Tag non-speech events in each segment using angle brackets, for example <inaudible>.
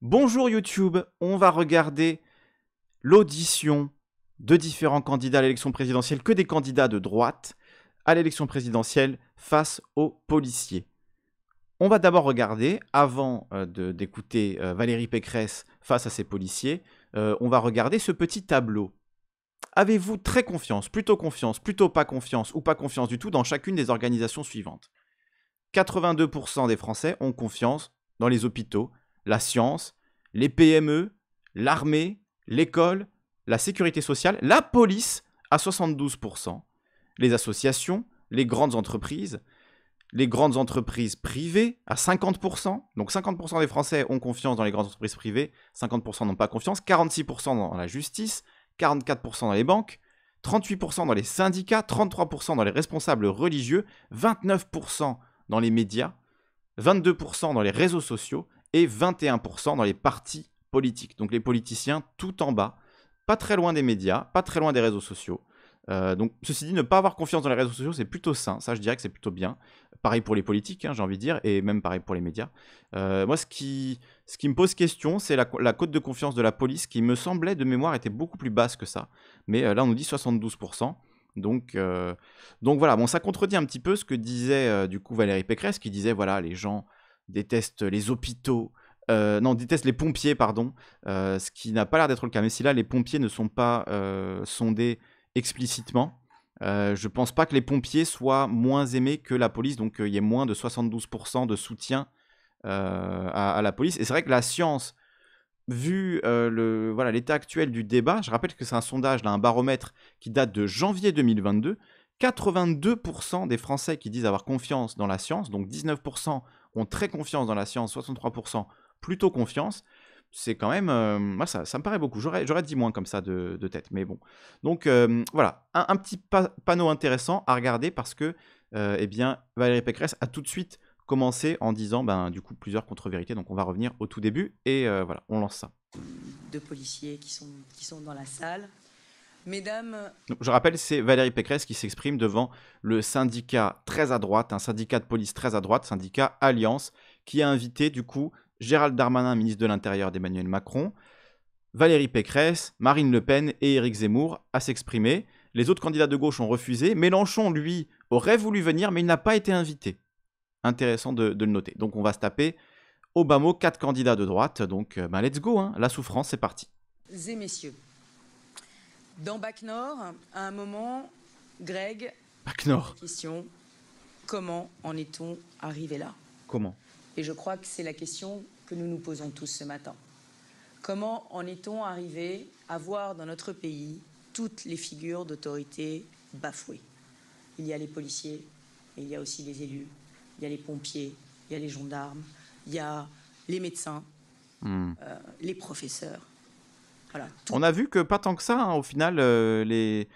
Bonjour YouTube, on va regarder l'audition de différents candidats à l'élection présidentielle, que des candidats de droite à l'élection présidentielle face aux policiers. On va d'abord regarder, avant euh, d'écouter euh, Valérie Pécresse face à ses policiers, euh, on va regarder ce petit tableau. Avez-vous très confiance, plutôt confiance, plutôt pas confiance ou pas confiance du tout dans chacune des organisations suivantes 82% des Français ont confiance dans les hôpitaux, la science, les PME, l'armée, l'école, la sécurité sociale, la police à 72%, les associations, les grandes entreprises, les grandes entreprises privées à 50%. Donc 50% des Français ont confiance dans les grandes entreprises privées, 50% n'ont pas confiance, 46% dans la justice, 44% dans les banques, 38% dans les syndicats, 33% dans les responsables religieux, 29% dans les médias, 22% dans les réseaux sociaux, et 21% dans les partis politiques. Donc les politiciens tout en bas, pas très loin des médias, pas très loin des réseaux sociaux. Euh, donc ceci dit, ne pas avoir confiance dans les réseaux sociaux, c'est plutôt sain, ça je dirais que c'est plutôt bien. Pareil pour les politiques, hein, j'ai envie de dire, et même pareil pour les médias. Euh, moi, ce qui, ce qui me pose question, c'est la, la cote de confiance de la police, qui me semblait de mémoire était beaucoup plus basse que ça. Mais euh, là, on nous dit 72%. Donc, donc voilà, bon, ça contredit un petit peu ce que disait du coup Valérie Pécresse, qui disait voilà, les gens déteste les hôpitaux, euh, non, déteste les pompiers, pardon, euh, ce qui n'a pas l'air d'être le cas. Mais si là, les pompiers ne sont pas euh, sondés explicitement, je pense pas que les pompiers soient moins aimés que la police, donc il y ait moins de 72% de soutien à, la police. Et c'est vrai que la science, vu le voilà l'état actuel du débat, je rappelle que c'est un sondage, un baromètre qui date de janvier 2022, 82% des Français qui disent avoir confiance dans la science, donc 19% ont très confiance dans la science, 63% plutôt confiance, c'est quand même, euh, moi ça, ça, me paraît beaucoup. J'aurais, dit moins comme ça de, tête, mais bon. Donc euh, voilà, un, petit panneau intéressant à regarder parce que, euh, eh bien, Valérie Pécresse a tout de suite commencé en disant, ben, du coup, plusieurs contre-vérités. Donc on va revenir au tout début et voilà, on lance ça. Deux policiers qui sont, qui sont dans la salle. Mesdames. je rappelle, c'est Valérie Pécresse qui s'exprime devant le syndicat très à droite, un syndicat de police très à droite, syndicat Alliance, qui a invité du coup Gérald Darmanin, ministre de l'Intérieur d'Emmanuel Macron, Valérie Pécresse, Marine Le Pen et Éric Zemmour à s'exprimer. Les autres candidats de gauche ont refusé. Mélenchon, lui, aurait voulu venir, mais il n'a pas été invité. Intéressant de, le noter. Donc on va se taper au quatre candidats de droite. Donc euh, ben, let's go, hein. la souffrance, c'est parti. Et messieurs, dans Bac Nord, à un moment, Greg. Bac Question comment en est-on arrivé là Comment Et je crois que c'est la question que nous nous posons tous ce matin. Comment en est-on arrivé à voir dans notre pays toutes les figures d'autorité bafouées Il y a les policiers, il y a aussi les élus, il y a les pompiers, il y a les gendarmes, il y a les médecins, hmm. euh, les professeurs, on a vu que pas tant que ça, hein, au final, euh, les,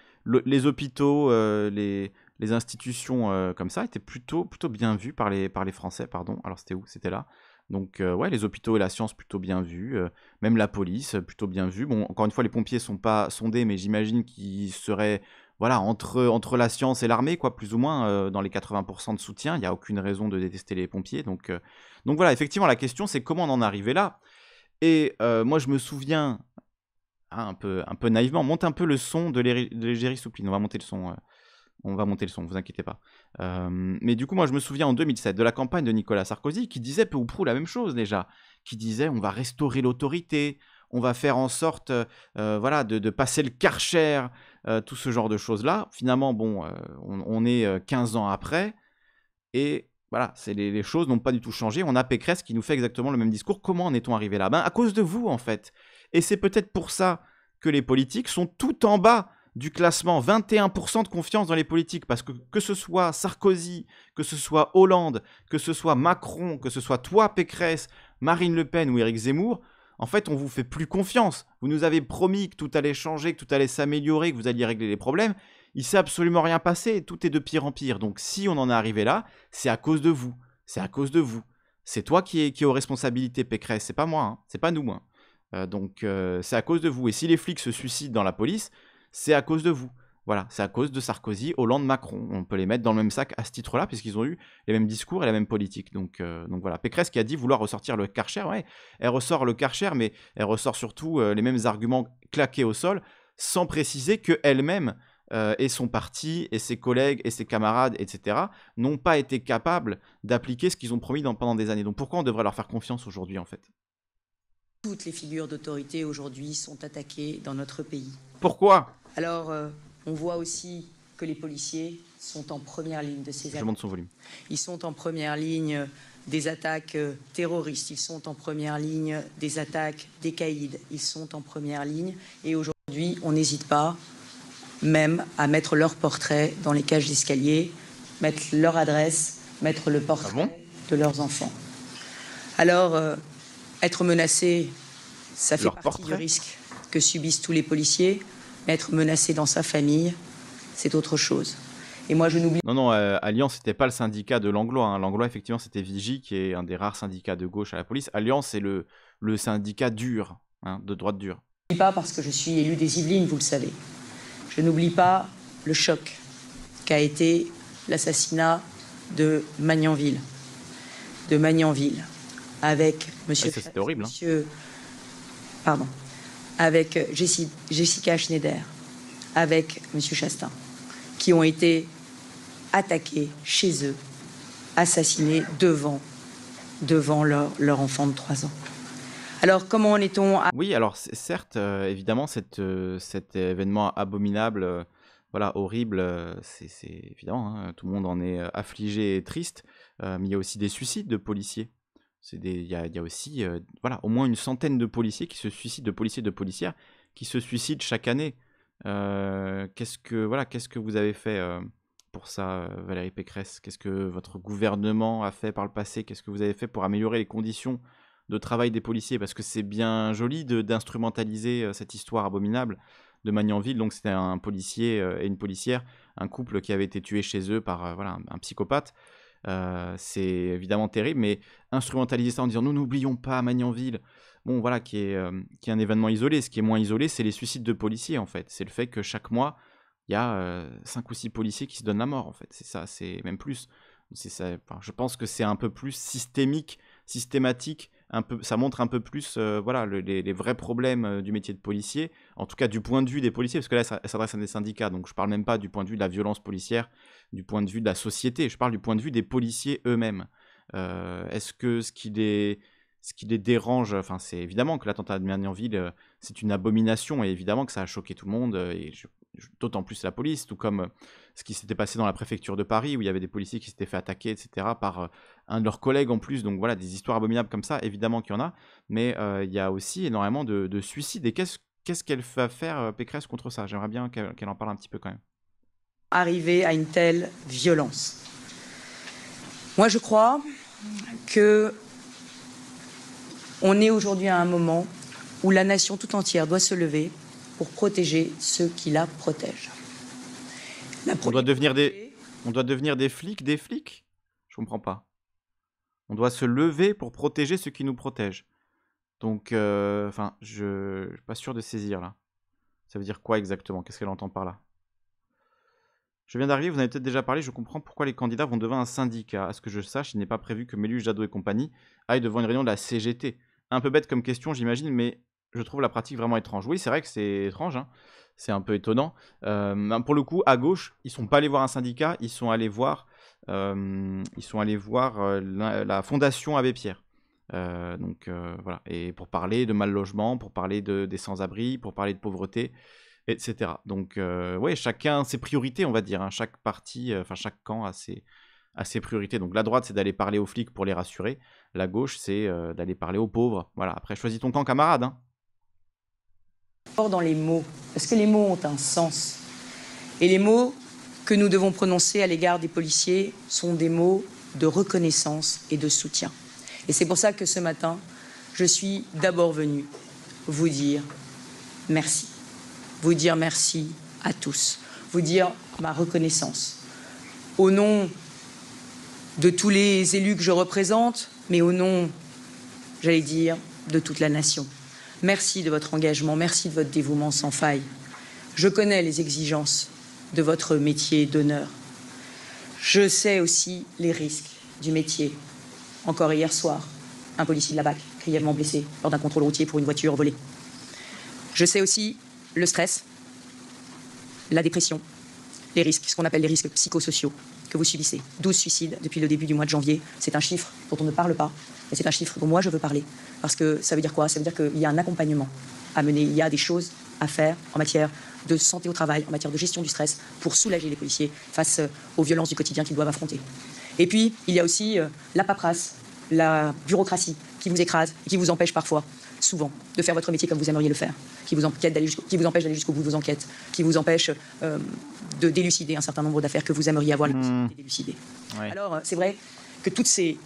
les hôpitaux, euh, les, les, institutions euh, comme ça étaient plutôt, plutôt bien vues par les, par les Français. Pardon. Alors c'était où C'était là. Donc ouais, les hôpitaux et la science plutôt bien vus, même la police plutôt bien vue. Bon, encore une fois, les pompiers sont pas sondés, mais j'imagine qu'ils seraient voilà, entre, entre la science et l'armée, quoi, plus ou moins, dans les 80% de soutien, il n'y a aucune raison de détester les pompiers. Donc, donc voilà, effectivement, la question, c'est comment on en arrivé là. Et moi, je me souviens, ah, un, peu, un peu naïvement, monte un peu le son de l'égérie soupline. On va monter le son. Euh, on va monter le son, vous inquiétez pas. Euh, mais du coup, moi, je me souviens en 2007 de la campagne de Nicolas Sarkozy qui disait peu ou prou la même chose déjà, qui disait on va restaurer l'autorité, on va faire en sorte, euh, voilà, de, de, passer le karcher, tout ce genre de choses là. Finalement, bon, on, est 15 ans après et voilà, c'est les, choses n'ont pas du tout changé. On a Pécresse qui nous fait exactement le même discours. Comment en est-on arrivé là Ben à cause de vous en fait. Et c'est peut-être pour ça que les politiques sont tout en bas du classement. 21% de confiance dans les politiques. Parce que que ce soit Sarkozy, que ce soit Hollande, que ce soit Macron, que ce soit toi Pécresse, Marine Le Pen ou Éric Zemmour, en fait, on vous fait plus confiance. Vous nous avez promis que tout allait changer, que tout allait s'améliorer, que vous alliez régler les problèmes. Il s'est absolument rien passé. Tout est de pire en pire. Donc, si on en est arrivé là, c'est à cause de vous. C'est à cause de vous. C'est toi qui es, qui aux responsabilités, Pécresse. C'est pas moi. Hein. C'est pas nous. moi. Hein. Euh, donc euh, c'est à cause de vous. Et si les flics se suicident dans la police, c'est à cause de vous. Voilà, c'est à cause de Sarkozy, Hollande, Macron. On peut les mettre dans le même sac à ce titre-là, puisqu'ils ont eu les mêmes discours et la même politique. Donc, euh, donc voilà, Pécresse qui a dit vouloir ressortir le Karcher, ouais, elle ressort le Karcher, mais elle ressort surtout les mêmes arguments claqués au sol, sans préciser qu'elle-même et son parti et ses collègues et ses camarades, etc., n'ont pas été capables d'appliquer ce qu'ils ont promis pendant des années. Donc pourquoi on devrait leur faire confiance aujourd'hui, en fait toutes les figures d'autorité aujourd'hui sont attaquées dans notre pays. Pourquoi Alors, euh, on voit aussi que les policiers sont en première ligne de ces attaques. Je monte son volume. Ils sont en première ligne des attaques euh, terroristes, ils sont en première ligne des attaques des caïds, ils sont en première ligne. Et aujourd'hui, on n'hésite pas même à mettre leur portrait dans les cages d'escalier, mettre leur adresse, mettre le ah portrait de leurs enfants. Alors, euh, être menacé, ça fait partie du risque que subissent tous les policiers. être menacé dans sa famille, c'est autre chose. Et moi, je n'oublie Non, non, euh, Alliance, n'était pas le syndicat de Langlois. Hein. Langlois, effectivement, c'était Vigie, qui est un des rares syndicats de gauche à la police. Alliance, c'est le, syndicat dur, hein, de droite dure. Je n'oublie pas, parce que je suis élu des Yvelines, vous le savez, je n'oublie pas le choc qu'a été l'assassinat de Magnanville. De Magnanville avec ah, hein. Monsieur. pardon, avec euh, Jessica Schneider, avec Monsieur Chastain, qui ont été attaqués chez eux, assassinés devant, devant leur, leur enfant de 3 ans. Alors, comment en est-on Oui, alors certes, euh, évidemment, cette, euh, cet événement abominable, voilà, horrible, c'est évident, hein, tout le monde en est affligé et triste, mais il y a aussi des suicides de policiers il y a, aussi euh, voilà, au moins une centaine de policiers qui se suicident, de policiers de policières qui se suicident chaque année. Euh, qu'est-ce que voilà, qu'est-ce que vous avez fait euh, pour ça, Valérie Pécresse Qu'est-ce que votre gouvernement a fait par le passé Qu'est-ce que vous avez fait pour améliorer les conditions de travail des policiers Parce que c'est bien joli d'instrumentaliser cette histoire abominable de Magnanville. Donc c'était un policier et une policière, un couple qui avait été tué chez eux par un psychopathe. Euh, c'est évidemment terrible, mais instrumentaliser ça en disant nous n'oublions pas Magnanville, bon voilà, euh, qui est, un événement isolé. Ce qui est moins isolé, c'est les suicides de policiers en fait. C'est le fait que chaque mois, il y a 5 euh, ou 6 policiers qui se donnent la mort en fait. C'est ça, c'est même plus. je pense que c'est un peu plus systémique, systématique ça montre un peu plus euh, voilà, les, vrais problèmes euh, du métier de policier, en tout cas du point de vue des policiers, parce que là, ça, s'adresse à des syndicats, donc je ne parle même pas du point de vue de la violence policière, du point de vue de la société, je parle du point de vue des policiers eux-mêmes. Euh, est-ce que ce qui les, ce qui les dérange, enfin, c'est évidemment que l'attentat de Merigny-en-Ville, c'est une abomination, et évidemment que ça a choqué tout le monde, et d'autant plus la police, tout comme ce qui s'était passé dans la préfecture de Paris, où il y avait des policiers qui s'étaient fait attaquer, etc., par euh, un de leurs collègues en plus. Donc voilà, des histoires abominables comme ça, évidemment qu'il y en a, mais euh, il y a aussi énormément de, suicides. Et qu'est-ce qu'elle va faire, euh, Pécresse, contre ça J'aimerais bien qu'elle en parle un petit peu quand même. Arriver à une telle violence. Moi, je crois que on est aujourd'hui à un moment où la nation tout entière doit se lever pour protéger ceux qui la protègent on doit devenir des, on doit devenir des flics, des flics Je comprends pas. On doit se lever pour protéger ceux qui nous protègent. Donc, euh, enfin, je... je suis pas sûr de saisir là. Ça veut dire quoi exactement Qu'est-ce qu'elle entend par là je viens d'arriver, vous en avez peut-être déjà parlé, je comprends pourquoi les candidats vont devant un syndicat. À ce que je sache, il n'est pas prévu que Mélu, Jadot et compagnie aillent devant une réunion de la CGT. Un peu bête comme question, j'imagine, mais je trouve la pratique vraiment étrange. Oui, c'est vrai que c'est étrange, hein. c'est un peu étonnant. Euh, ben, pour le coup, à gauche, ils sont pas allés voir un syndicat, ils sont allés voir, euh, ils sont allés voir euh, la, fondation Abbé Pierre. donc voilà, et pour parler de mal logement, pour parler de, des sans-abri, pour parler de pauvreté, etc. Donc ouais, chacun ses priorités, on va dire. Hein. Chaque parti, enfin chaque camp a ses, priorités. Donc la droite, c'est d'aller parler aux flics pour les rassurer. La gauche, c'est d'aller parler aux pauvres. Voilà. Après, choisis ton camp, camarade. Hein. Dans les mots, parce que les mots ont un sens. Et les mots que nous devons prononcer à l'égard des policiers sont des mots de reconnaissance et de soutien. Et c'est pour ça que ce matin, je suis d'abord venu vous dire merci. Vous dire merci à tous. Vous dire ma reconnaissance. Au nom de tous les élus que je représente, mais au nom, j'allais dire, de toute la nation. Merci de votre engagement, merci de votre dévouement sans faille. Je connais les exigences de votre métier d'honneur. Je sais aussi les risques du métier. Encore hier soir, un policier de la BAC grièvement blessé lors d'un contrôle routier pour une voiture volée. Je sais aussi le stress, la dépression, les risques, ce qu'on appelle les risques psychosociaux que vous subissez. 12 suicides depuis le début du mois de janvier. C'est un chiffre dont on ne parle pas, c'est un chiffre dont moi je veux parler. Parce que ça veut dire quoi Ça veut dire qu'il y a un accompagnement à mener. Il y a des choses à faire en matière de santé au travail, en matière de gestion du stress, pour soulager les policiers face euh, aux violences du quotidien qu'ils doivent affronter. Et puis, il y a aussi euh, la paperasse, la bureaucratie qui vous écrase et qui vous empêche parfois, souvent, de faire votre métier comme vous aimeriez le faire, qui vous, qui vous empêche d'aller jusqu'au bout de vos enquêtes, qui vous empêche euh, de délucider un certain nombre d'affaires que vous aimeriez avoir la mmh. d'élucider. Alors, c'est vrai que toutes ces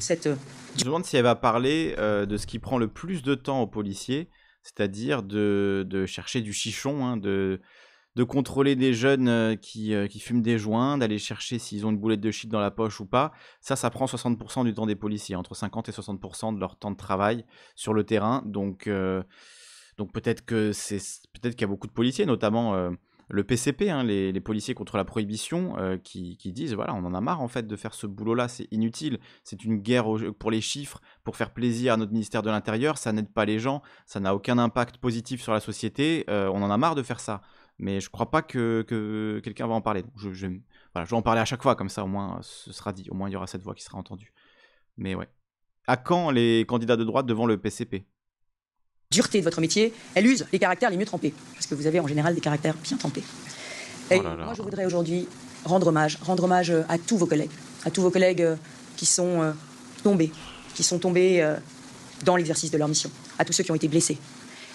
cette... Euh, Je me demande si elle va parler euh, de ce qui prend le plus de temps aux policiers, c'est-à-dire de, chercher du chichon, hein, de, de contrôler des jeunes euh, qui, fument des joints, d'aller chercher s'ils ont une boulette de shit dans la poche ou pas, ça, ça prend 60% du temps des policiers, entre 50 et 60% de leur temps de travail sur le terrain. Donc, donc peut-être peut qu'il y a beaucoup de policiers, notamment le PCP, hein, les, policiers contre la prohibition, euh, qui, disent voilà, on en a marre en fait de faire ce boulot-là, c'est inutile, c'est une guerre pour les chiffres, pour faire plaisir à notre ministère de l'Intérieur, ça n'aide pas les gens, ça n'a aucun impact positif sur la société, euh, on en a marre de faire ça. Mais je crois pas que, quelqu'un va en parler. je, je vais en parler à chaque fois, comme ça au moins euh, ce sera dit, au moins il y aura cette voix qui sera entendue. Mais ouais. À quand les candidats de droite devant le PCP dureté de votre métier, elle use les caractères les mieux trempés, parce que vous avez en général des caractères bien trempés. Et oh moi, je voudrais aujourd'hui rendre hommage, rendre hommage euh, à tous vos collègues, à tous vos collègues euh, qui sont euh, tombés, qui sont tombés dans l'exercice de leur mission, à tous ceux qui ont été blessés.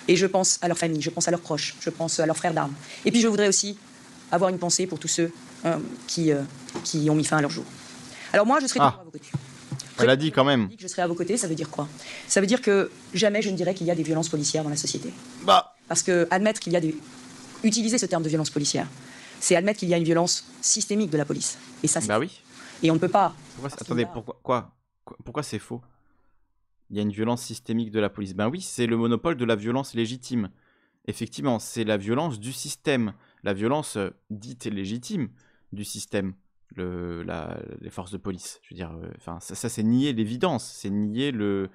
Et je pense à leur famille, je pense à leurs proches, je pense à leurs frères d'armes. Et puis je voudrais aussi avoir une pensée pour tous ceux qui, qui ont mis fin à leur jour. Alors moi, je serai toujours ah. à vos côtés. Elle a dit quand même. Que je serai à vos côtés, ça veut dire quoi Ça veut dire que jamais je ne dirai qu'il y a des violences policières dans la société. Bah. Parce que admettre qu'il y a des. Utiliser ce terme de violence policière, c'est admettre qu'il y a une violence systémique de la police. Et ça, c'est. Bah oui. Et on ne peut pas. attendez, pourquoi, quoi, pourquoi c'est faux Il y a une violence systémique de la police. Ben oui, c'est le monopole de la violence légitime. Effectivement, c'est la violence du système, la violence euh, dite légitime du système le, les forces de police. Je veux dire, euh, enfin, ça, c'est nier l'évidence, c'est nier le,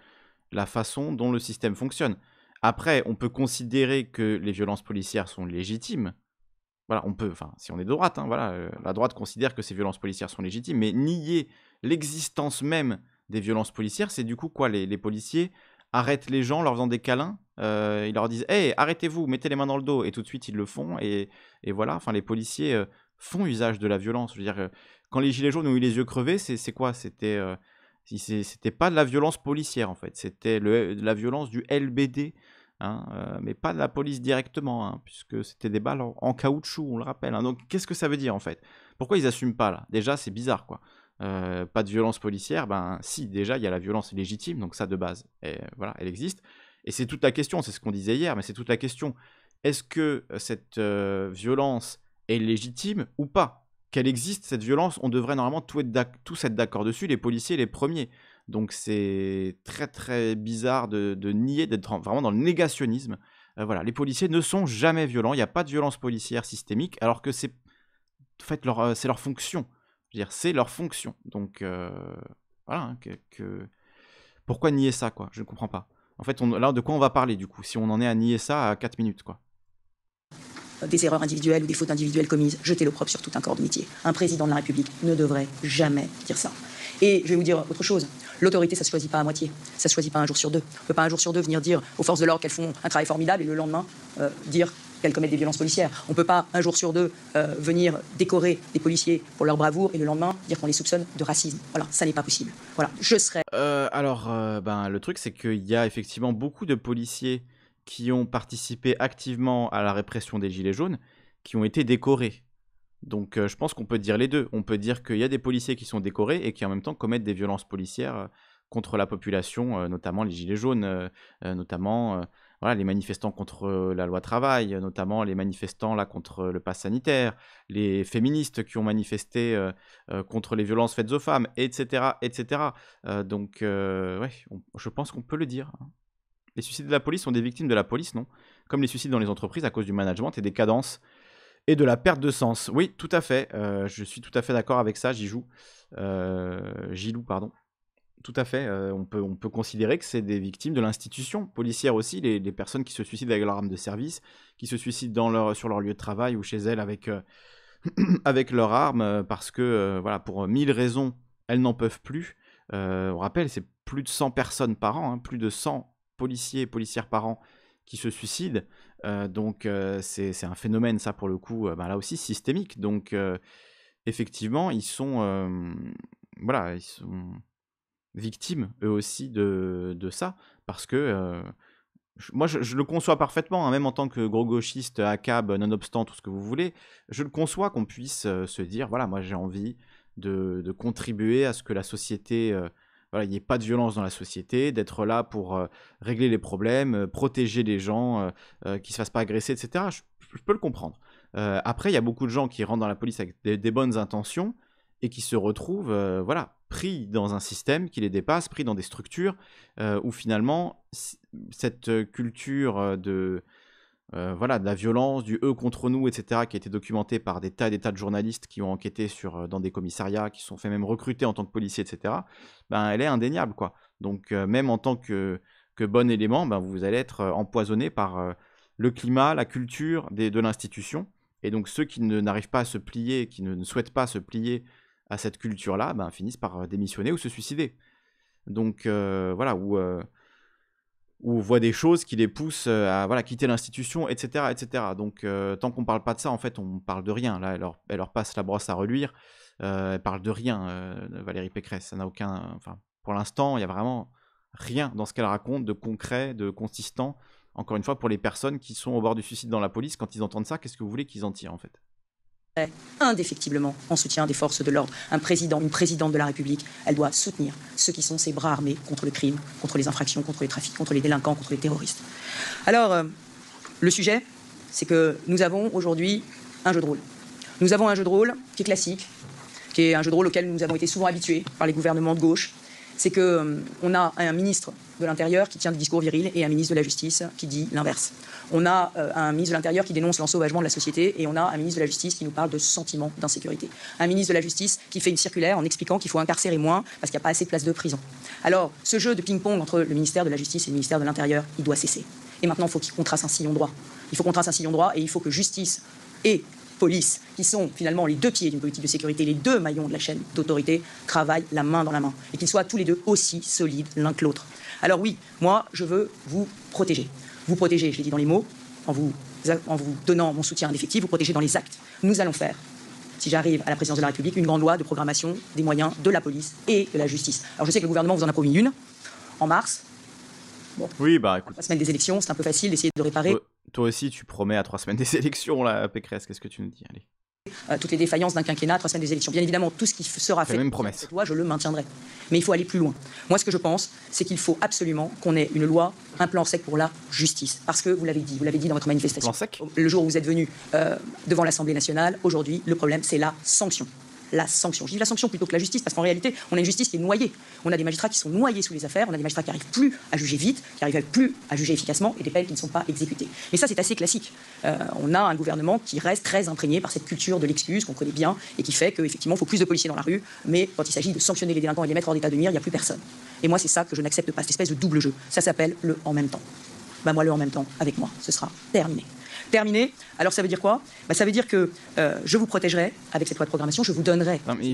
la façon dont le système fonctionne. Après, on peut considérer que les violences policières sont légitimes. Voilà, on peut, enfin, si on est de droite, hein, voilà, euh, la droite considère que ces violences policières sont légitimes, mais nier l'existence même des violences policières, c'est du coup quoi les, les, policiers arrêtent les gens en leur faisant des câlins, euh, ils leur disent Hé, «Eh, arrêtez-vous, mettez les mains dans le dos, et tout de suite ils le font, et, et voilà, enfin, les policiers, font usage de la violence. Je veux dire, euh, quand les Gilets jaunes ont eu les yeux crevés, c'est quoi C'était euh, c'était pas de la violence policière, en fait. C'était de la violence du LBD, hein, euh, mais pas de la police directement, hein, puisque c'était des balles en, caoutchouc, on le rappelle. Hein. Donc, qu'est-ce que ça veut dire, en fait Pourquoi ils n'assument pas, là Déjà, c'est bizarre, quoi. pas de violence policière, ben si, déjà, il y a la violence légitime, donc ça, de base, et, voilà, elle existe. Et c'est toute la question, c'est ce qu'on disait hier, mais c'est toute la question. Est-ce que cette violence est légitime ou pas. Qu'elle existe, cette violence, on devrait normalement tout être tous être d'accord dessus, les policiers les premiers. Donc c'est très très bizarre de, nier, d'être vraiment dans le négationnisme. Euh, voilà, les policiers ne sont jamais violents, il n'y a pas de violence policière systémique, alors que c'est fait leur, euh, leur fonction. dire, c'est leur fonction. Donc euh, voilà, hein, pourquoi nier ça quoi Je ne comprends pas. En fait, là, de quoi on va parler du coup Si on en est à nier ça à 4 minutes quoi. Euh, des erreurs individuelles ou des fautes individuelles commises, jeter l'opprobre sur tout un corps de métier. Un président de la République ne devrait jamais dire ça. Et je vais vous dire autre chose. L'autorité, ça se choisit pas à moitié. Ça se choisit pas un jour sur deux. On peut pas un jour sur deux venir dire aux forces de l'ordre qu'elles font un travail formidable et le lendemain euh, dire qu'elles commettent des violences policières. On ne peut pas un jour sur deux euh, venir décorer des policiers pour leur bravoure et le lendemain dire qu'on les soupçonne de racisme. Voilà, ça n'est pas possible. Voilà, je serais. alors, ben le truc, c'est qu'il y a effectivement beaucoup de policiers qui ont participé activement à la répression des Gilets jaunes, qui ont été décorés. Donc euh, je pense qu'on peut dire les deux. On peut dire qu'il y a des policiers qui sont décorés et qui en même temps commettent des violences policières euh, contre la population, euh, notamment les Gilets jaunes, notamment voilà, les manifestants contre la loi travail, notamment les manifestants là, contre le pass sanitaire, les féministes qui ont manifesté contre les violences faites aux femmes, etc. etc. donc ouais, je pense qu'on peut le dire. Hein. Les suicides de la police sont des victimes de la police, non Comme les suicides dans les entreprises à cause du management et des cadences et de la perte de sens. Oui, tout à fait. Euh, je suis tout à fait d'accord avec ça, joue Euh, Gilou, pardon. Tout à fait. Euh, on, peut, on peut considérer que c'est des victimes de l'institution policière aussi, les, personnes qui se suicident avec leur arme de service, qui se suicident dans leur, sur leur lieu de travail ou chez elles avec, euh, <clears throat> avec leur arme parce que, voilà, pour mille raisons, elles n'en peuvent plus. on rappelle, c'est plus de 100 personnes par an, hein, plus de 100 policiers et policières parents qui se suicident. Euh, donc euh, c'est un phénomène, ça pour le coup, euh, bah, là aussi systémique. Donc effectivement, ils sont, voilà, ils sont victimes eux aussi de, ça, parce que moi, je, le conçois parfaitement, hein, même en tant que gros gauchiste, ACAB, nonobstant tout ce que vous voulez, je le conçois qu'on puisse se dire, voilà, moi j'ai envie de, contribuer à ce que la société voilà, il n'y ait pas de violence dans la société, d'être là pour euh, régler les problèmes, euh, protéger les gens, euh, qu'ils ne se fassent pas agresser, etc. Je, peux le comprendre. après, il y a beaucoup de gens qui rentrent dans la police avec des, des bonnes intentions et qui se retrouvent voilà, pris dans un système qui les dépasse, pris dans des structures où finalement cette culture de euh, voilà, de la violence, du eux contre nous, etc., qui a été documenté par des tas et des tas de journalistes qui ont enquêté sur, euh, dans des commissariats, qui sont fait même recruter en tant que policiers, etc., ben, elle est indéniable, quoi. Donc, euh, même en tant que, bon élément, ben, vous allez être empoisonné par le climat, la culture de l'institution. Et donc, ceux qui ne n'arrivent pas à se plier, qui ne, souhaitent pas se plier à cette culture-là, ben, finissent par démissionner ou se suicider. Donc, voilà, ou ou voient des choses qui les poussent euh, à voilà, quitter l'institution, etc., etc. Donc, euh, tant qu'on ne parle pas de ça, en fait, on parle de rien. Là, elle leur, passe la brosse à reluire. Euh, elle parle de rien, euh, Valérie Pécresse. Ça n'a aucun. Enfin, pour l'instant, il n'y a vraiment rien dans ce qu'elle raconte de concret, de consistant. Encore une fois, pour les personnes qui sont au bord du suicide dans la police, quand ils entendent ça, qu'est-ce que vous voulez qu'ils en tirent, en fait indéfectiblement en soutien des forces de l'ordre. Un président, une présidente de la République, elle doit soutenir ceux qui sont ses bras armés contre le crime, contre les infractions, contre les trafics, contre les délinquants, contre les terroristes. Alors, euh, le sujet, c'est que nous avons aujourd'hui un jeu de rôle. Nous avons un jeu de rôle qui est classique, qui est un jeu de rôle auquel nous avons été souvent habitués par les gouvernements de gauche, c'est qu'on euh, on a un ministre de l'Intérieur qui tient des discours virils et un ministre de la Justice qui dit l'inverse. On a euh, un ministre de l'Intérieur qui dénonce l'ensauvagement de la société et on a un ministre de la Justice qui nous parle de sentiments d'insécurité. Un ministre de la Justice qui fait une circulaire en expliquant qu'il faut incarcérer moins parce qu'il n'y a pas assez de places de prison. Alors, ce jeu de ping-pong entre le ministère de la Justice et le ministère de l'Intérieur, il doit cesser. Et maintenant, il faut qu'on trace un sillon droit. Il faut qu'on trace un sillon droit et il faut que justice et police, qui sont finalement les deux pieds d'une politique de sécurité, les deux maillons de la chaîne d'autorité, travaillent la main dans la main et qu'ils soient tous les deux aussi solides l'un que l'autre. Alors oui, moi, je veux vous protéger. Vous protéger, je l'ai dit dans les mots, en vous, en vous donnant mon soutien indéfectible, vous protéger dans les actes. Nous allons faire si j'arrive à la présidence de la République, une grande loi de programmation des moyens de la police et de la justice. Alors je sais que le gouvernement vous en a promis une en mars. Bon. Oui, bah écoute. La semaine des élections, c'est un peu facile d'essayer de réparer. Euh, toi aussi, tu promets à trois semaines des <laughs> élections, là, Pécresse. Qu'est-ce que tu nous dis Allez. Euh, toutes les défaillances d'un quinquennat, trois semaines des élections. Bien évidemment, tout ce qui sera fait, même promesse. cette je le maintiendrai. Mais il faut aller plus loin. Moi, ce que je pense, c'est qu'il faut absolument qu'on ait une loi, un plan sec pour la justice. Parce que vous l'avez dit, vous l'avez dit dans votre manifestation. Le jour où vous êtes venu euh, devant l'Assemblée nationale, aujourd'hui, le problème, c'est la sanction la sanction. Je dis la sanction plutôt que la justice, parce qu'en réalité, on a une justice qui est noyée. On a des magistrats qui sont noyés sous les affaires, on a des magistrats qui n'arrivent plus à juger vite, qui n'arrivent plus à juger efficacement, et des peines qui ne sont pas exécutées. Mais ça, c'est assez classique. Euh, on a un gouvernement qui reste très imprégné par cette culture de l'excuse qu'on connaît bien, et qui fait qu'effectivement, il faut plus de policiers dans la rue, mais quand il s'agit de sanctionner les délinquants et de les mettre en état de nuire, il n'y a plus personne. Et moi, c'est ça que je n'accepte pas, cette espèce de double jeu. Ça s'appelle le en même temps. Ben moi, le en même temps, avec moi, ce sera terminé. Terminé. Alors ça veut dire quoi bah, Ça veut dire que euh, je vous protégerai avec cette loi de programmation, je vous donnerai. mais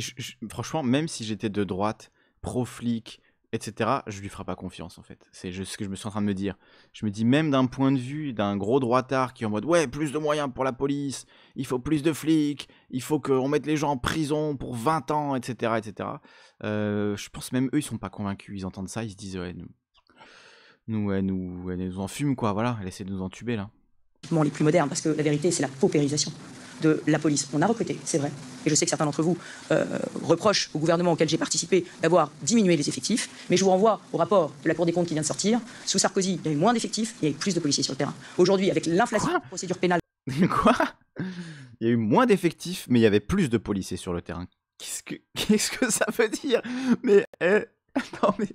franchement, même si j'étais de droite, pro-flic, etc., je lui ferai pas confiance en fait. C'est ce que je me suis en train de me dire. Je me dis même d'un point de vue d'un gros droitard qui est en mode ouais, plus de moyens pour la police, il faut plus de flics, il faut qu'on mette les gens en prison pour 20 ans, etc., etc. Euh, je pense même eux ils sont pas convaincus, ils entendent ça, ils se disent ouais nous, nous, nous, nous en fume quoi, voilà, elle essaie de nous entuber là les plus modernes, parce que la vérité, c'est la paupérisation de la police. On a recruté, c'est vrai, et je sais que certains d'entre vous euh, reprochent au gouvernement auquel j'ai participé d'avoir diminué les effectifs, mais je vous renvoie au rapport de la Cour des comptes qui vient de sortir. Sous Sarkozy, il y a eu moins d'effectifs, il y a eu plus de policiers sur le terrain. Aujourd'hui, avec l'inflation procédure pénale... Quoi Il y a eu moins d'effectifs, mais il y avait plus de policiers sur le terrain. Qu'est-ce que, qu'est-ce que ça veut dire eh, mais,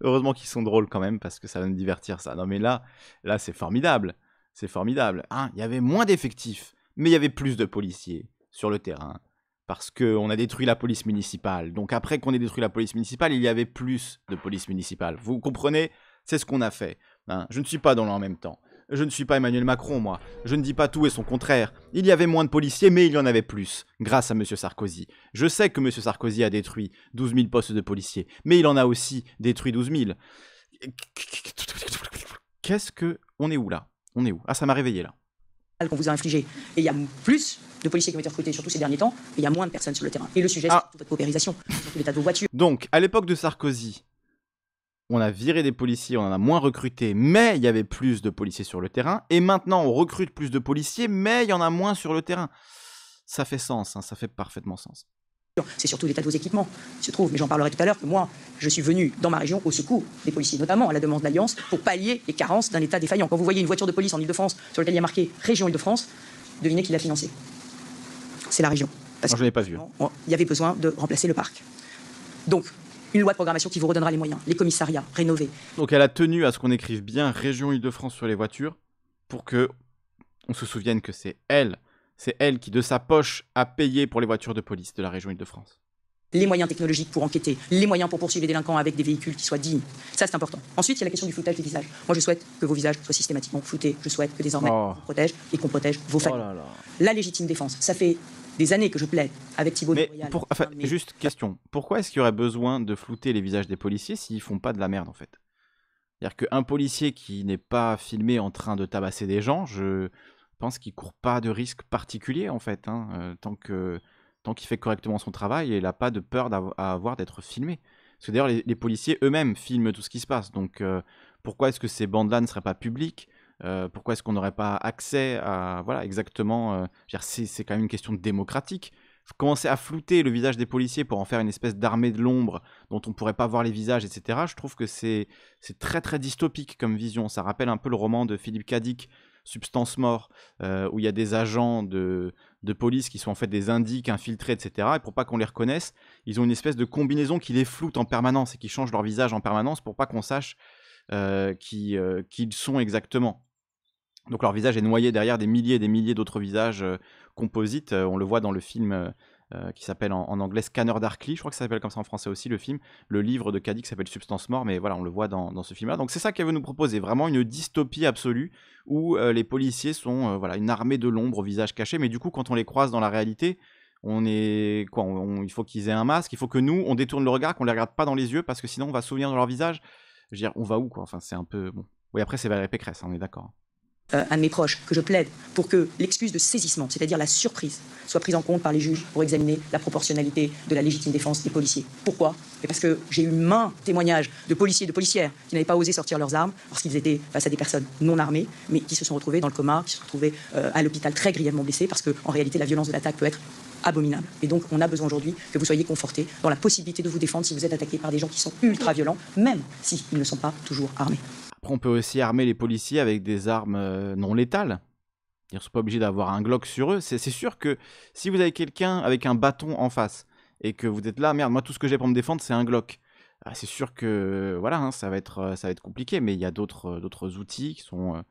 Heureusement qu'ils sont drôles quand même, parce que ça va me divertir ça. Non mais là, là c'est formidable. C'est formidable. Hein. il y avait moins d'effectifs, mais il y avait plus de policiers sur le terrain. Parce qu'on a détruit la police municipale. Donc après qu'on ait détruit la police municipale, il y avait plus de police municipale. Vous comprenez C'est ce qu'on a fait. Hein. je ne suis pas dans l'en même temps. Je ne suis pas Emmanuel Macron, moi. Je ne dis pas tout et son contraire. Il y avait moins de policiers, mais il y en avait plus, grâce à M. Sarkozy. Je sais que M. Sarkozy a détruit 12 000 postes de policiers, mais il en a aussi détruit 12 000. Qu'est-ce que... On est où là on est où Ah, ça m'a réveillé là. Qu'on vous a infligé. Et il y a plus de policiers qui ont été recrutés, surtout ces derniers temps, et il y a moins de personnes sur le terrain. Et le sujet, ah. c'est votre paupérisation, l'état de vos voitures. Donc, à l'époque de Sarkozy, on a viré des policiers, on en a moins recruté, mais il y avait plus de policiers sur le terrain. Et maintenant, on recrute plus de policiers, mais il y en a moins sur le terrain. Ça fait sens, hein, ça fait parfaitement sens. C'est surtout l'état de vos équipements. qui se trouve, mais j'en parlerai tout à l'heure, que moi, je suis venu dans ma région au secours des policiers, notamment à la demande de l'Alliance, pour pallier les carences d'un état défaillant. Quand vous voyez une voiture de police en Ile-de-France sur laquelle il y a marqué Région Ile-de-France, devinez qui l'a financée. C'est la région. Parce non, je pas vu. Il y avait besoin de remplacer le parc. Donc, une loi de programmation qui vous redonnera les moyens, les commissariats rénovés. Donc, elle a tenu à ce qu'on écrive bien Région Ile-de-France sur les voitures pour que on se souvienne que c'est elle c'est elle qui, de sa poche, a payé pour les voitures de police de la région Île-de-France. Les moyens technologiques pour enquêter, les moyens pour poursuivre les délinquants avec des véhicules qui soient dignes. Ça, c'est important. Ensuite, il y a la question du floutage des visages. Moi, je souhaite que vos visages soient systématiquement floutés. Je souhaite que désormais, oh. on protège et qu'on protège vos familles. Oh la légitime défense, ça fait des années que je plaide avec Thibault de pour, Juste question, pourquoi est-ce qu'il y aurait besoin de flouter les visages des policiers s'ils font pas de la merde en fait C'est-à-dire qu'un policier qui n'est pas filmé en train de tabasser des gens, je pense qu'il court pas de risque particulier en fait, hein, euh, tant que tant qu'il fait correctement son travail et il n'a pas de peur à avoir d'être filmé. Parce que d'ailleurs les, policiers eux-mêmes filment tout ce qui se passe, donc euh, pourquoi est-ce que ces bandes-là ne seraient pas publiques euh, Pourquoi est-ce qu'on n'aurait pas accès à voilà exactement C'est quand même une question démocratique. Commencer à flouter le visage des policiers pour en faire une espèce d'armée de l'ombre dont on pourrait pas voir les visages, etc. Je trouve que c'est c'est très très dystopique comme vision. Ça rappelle un peu le roman de Philippe Cadic Substance Mort, euh, où il y a des agents de, police qui sont en fait des indiques infiltrés, etc. Et pour pas qu'on les reconnaisse, ils ont une espèce de combinaison qui les floute en permanence et qui change leur visage en permanence pour pas qu'on sache euh, qui, euh, qui ils sont exactement. Donc leur visage est noyé derrière des milliers et des milliers d'autres visages composites. on le voit dans le film euh, qui s'appelle en, anglais Scanner Darkly, je crois que ça s'appelle comme ça en français aussi le film, le livre de Caddy qui s'appelle Substance Mort, mais voilà, on le voit dans, ce film-là. Donc c'est ça qu'elle veut nous proposer, vraiment une dystopie absolue où euh, les policiers sont euh, voilà, une armée de l'ombre au visage caché, mais du coup quand on les croise dans la réalité, on est quoi Il faut qu'ils aient un masque, il faut que nous, on détourne le regard, qu'on les regarde pas dans les yeux, parce que sinon on va se souvenir de leur visage. Je veux dire, on va où quoi Enfin c'est un peu... Bon. Oui après c'est Valérie Pécresse, hein, on est d'accord. Euh, à un de mes proches, que je plaide pour que l'excuse de saisissement, c'est-à-dire la surprise, soit prise en compte par les juges pour examiner la proportionnalité de la légitime défense des policiers. Pourquoi Parce que j'ai eu main témoignages de policiers et de policières qui n'avaient pas osé sortir leurs armes lorsqu'ils étaient face à des personnes non armées, mais qui se sont retrouvés dans le coma, qui se sont retrouvés euh, à l'hôpital très grièvement blessés parce qu'en réalité, la violence de l'attaque peut être abominable. Et donc, on a besoin aujourd'hui que vous soyez confortés dans la possibilité de vous défendre si vous êtes attaqué par des gens qui sont ultra violents, même s'ils ne sont pas toujours armés. Après, on peut aussi armer les policiers avec des armes euh, non létales. Ils ne sont pas obligés d'avoir un Glock sur eux. C'est sûr que si vous avez quelqu'un avec un bâton en face et que vous êtes là, merde, moi tout ce que j'ai pour me défendre, c'est un Glock. Ah, c'est sûr que voilà, hein, ça, va être, euh, ça va être compliqué, mais il y a d'autres euh, outils qui sont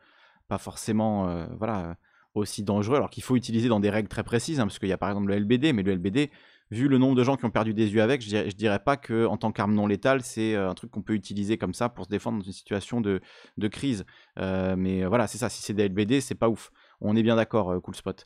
pas forcément voilà, aussi dangereux, alors qu'il faut utiliser dans des règles très précises, hein, parce qu'il y a par exemple le LBD, mais le LBD, vu le nombre de gens qui ont perdu des yeux avec, je dirais, dirais pas que en tant qu'arme non létale, c'est euh, un truc qu'on peut utiliser comme ça pour se défendre dans une situation de, crise. Euh, mais voilà, c'est ça. Si c'est des LBD, c'est pas ouf. On est bien d'accord, euh, cool spot.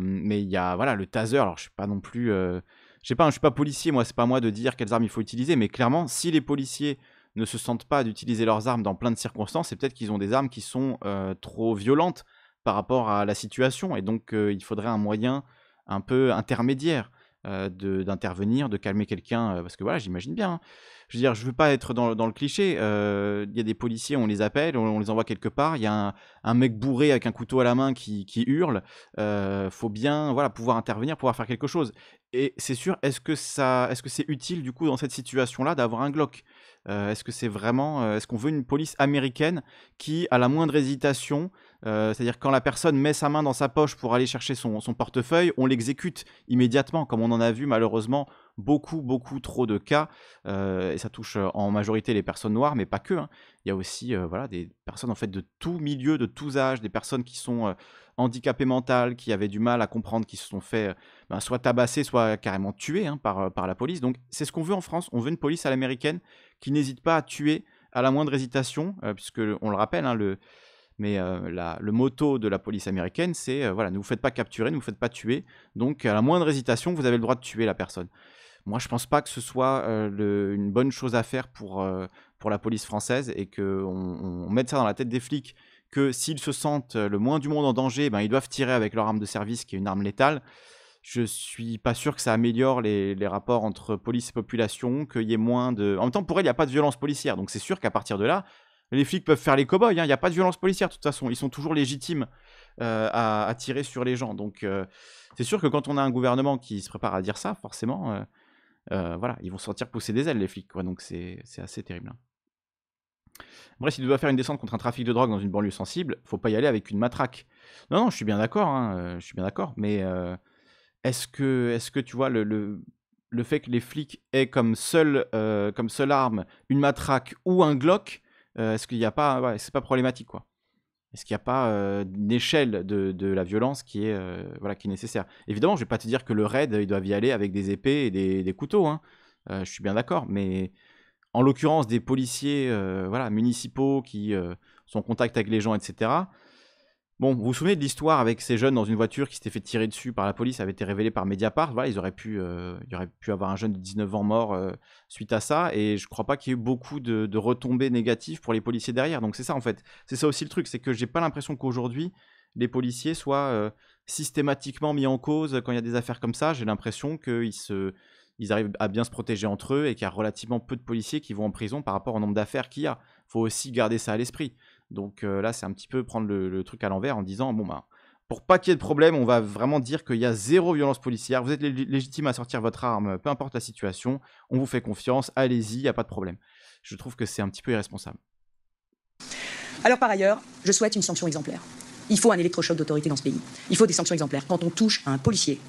mais il y a voilà le taser. Alors je suis pas non plus, euh, je sais pas, je suis pas policier. Moi, c'est pas moi de dire quelles armes il faut utiliser. Mais clairement, si les policiers ne se sentent pas d'utiliser leurs armes dans plein de circonstances, c'est peut-être qu'ils ont des armes qui sont trop violentes par rapport à la situation. Et donc, il faudrait un moyen un peu intermédiaire. Euh, d'intervenir, de, calmer quelqu'un, euh, parce que voilà, j'imagine bien. Hein. Je veux dire, je veux pas être dans, le cliché. Euh, il y a des policiers, on les appelle, on, les envoie quelque part. Il y a un, mec bourré avec un couteau à la main qui, hurle. faut bien, voilà, pouvoir intervenir, pouvoir faire quelque chose. Et c'est sûr, est-ce que ça, est-ce que c'est utile du coup dans cette situation-là d'avoir un Glock euh, est-ce que c'est vraiment, euh, est-ce qu'on veut une police américaine qui, à la moindre hésitation, euh, c'est-à-dire quand la personne met sa main dans sa poche pour aller chercher son portefeuille, on l'exécute immédiatement, comme on en a vu malheureusement beaucoup, beaucoup trop de cas, euh, et ça touche euh, en majorité les personnes noires, mais pas que. Hein. Il y a aussi euh, voilà, des personnes en fait de tout milieu, de tous âges, des personnes qui sont handicapées mentales, qui avaient du mal à comprendre, qui se sont fait ben, soit tabasser, soit carrément tuer hein, par, par la police. Donc c'est ce qu'on veut en France, on veut une police à l'américaine qui n'hésite pas à tuer à la moindre hésitation, puisque on le rappelle, hein, le... Mais le motto de la police américaine, c'est voilà, ne vous faites pas capturer, ne vous faites pas tuer. Donc, à la moindre hésitation, vous avez le droit de tuer la personne. Moi, je pense pas que ce soit une bonne chose à faire pour, pour la police française et qu'on on, mette ça dans la tête des flics que s'ils se sentent le moins du monde en danger, ben, ils doivent tirer avec leur arme de service qui est une arme létale. Je suis pas sûr que ça améliore les, rapports entre police et population, qu'il y ait moins de. En même temps, pour elle, il n'y a pas de violence policière, donc c'est sûr qu'à partir de là, les flics peuvent faire les cow-boys, hein, il n'y a pas de violence policière de toute façon, ils sont toujours légitimes à, tirer sur les gens. Donc c'est sûr que quand on a un gouvernement qui se prépare à dire ça, forcément, euh, voilà, ils vont sortir pousser des ailes, les flics, quoi. Donc c'est assez terrible. Bref, si tu dois faire une descente contre un trafic de drogue dans une banlieue sensible, faut pas y aller avec une matraque. Non, non, je suis bien d'accord, hein, euh, je suis bien d'accord, mais euh, est-ce que, est que, tu vois, le, le, fait que les flics aient comme seule, comme seule arme une matraque ou un Glock, est-ce qu'il n'y a pas, c'est pas problématique, quoi. Est-ce qu'il n'y a pas une échelle de, la violence qui est, voilà, qui nécessaire Évidemment, je ne vais pas te dire que le raid, il doit y aller avec des épées et des, couteaux. Hein. je suis bien d'accord. Mais en l'occurrence, des policiers voilà, municipaux qui sont en contact avec les gens, etc., Bon, vous vous souvenez de l'histoire avec ces jeunes dans une voiture qui s'était fait tirer dessus par la police, ça avait été révélé par Mediapart. Voilà, ils auraient pu, euh, il y aurait pu avoir un jeune de 19 ans mort euh, suite à ça. Et je crois pas qu'il y ait eu beaucoup de, retombées négatives pour les policiers derrière. Donc c'est ça en fait. C'est ça aussi le truc, c'est que j'ai pas l'impression qu'aujourd'hui les policiers soient euh, systématiquement mis en cause quand il y a des affaires comme ça. J'ai l'impression qu'ils ils arrivent à bien se protéger entre eux et qu'il y a relativement peu de policiers qui vont en prison par rapport au nombre d'affaires qu'il y a. Faut aussi garder ça à l'esprit. Donc euh, là, c'est un petit peu prendre le, truc à l'envers en disant, bon, bah, pour pas qu'il y ait de problème, on va vraiment dire qu'il y a zéro violence policière, vous êtes légitime à sortir votre arme, peu importe la situation, on vous fait confiance, allez-y, il n'y a pas de problème. Je trouve que c'est un petit peu irresponsable. Alors par ailleurs, je souhaite une sanction exemplaire. Il faut un électrochoc d'autorité dans ce pays. Il faut des sanctions exemplaires. Quand on touche à un policier,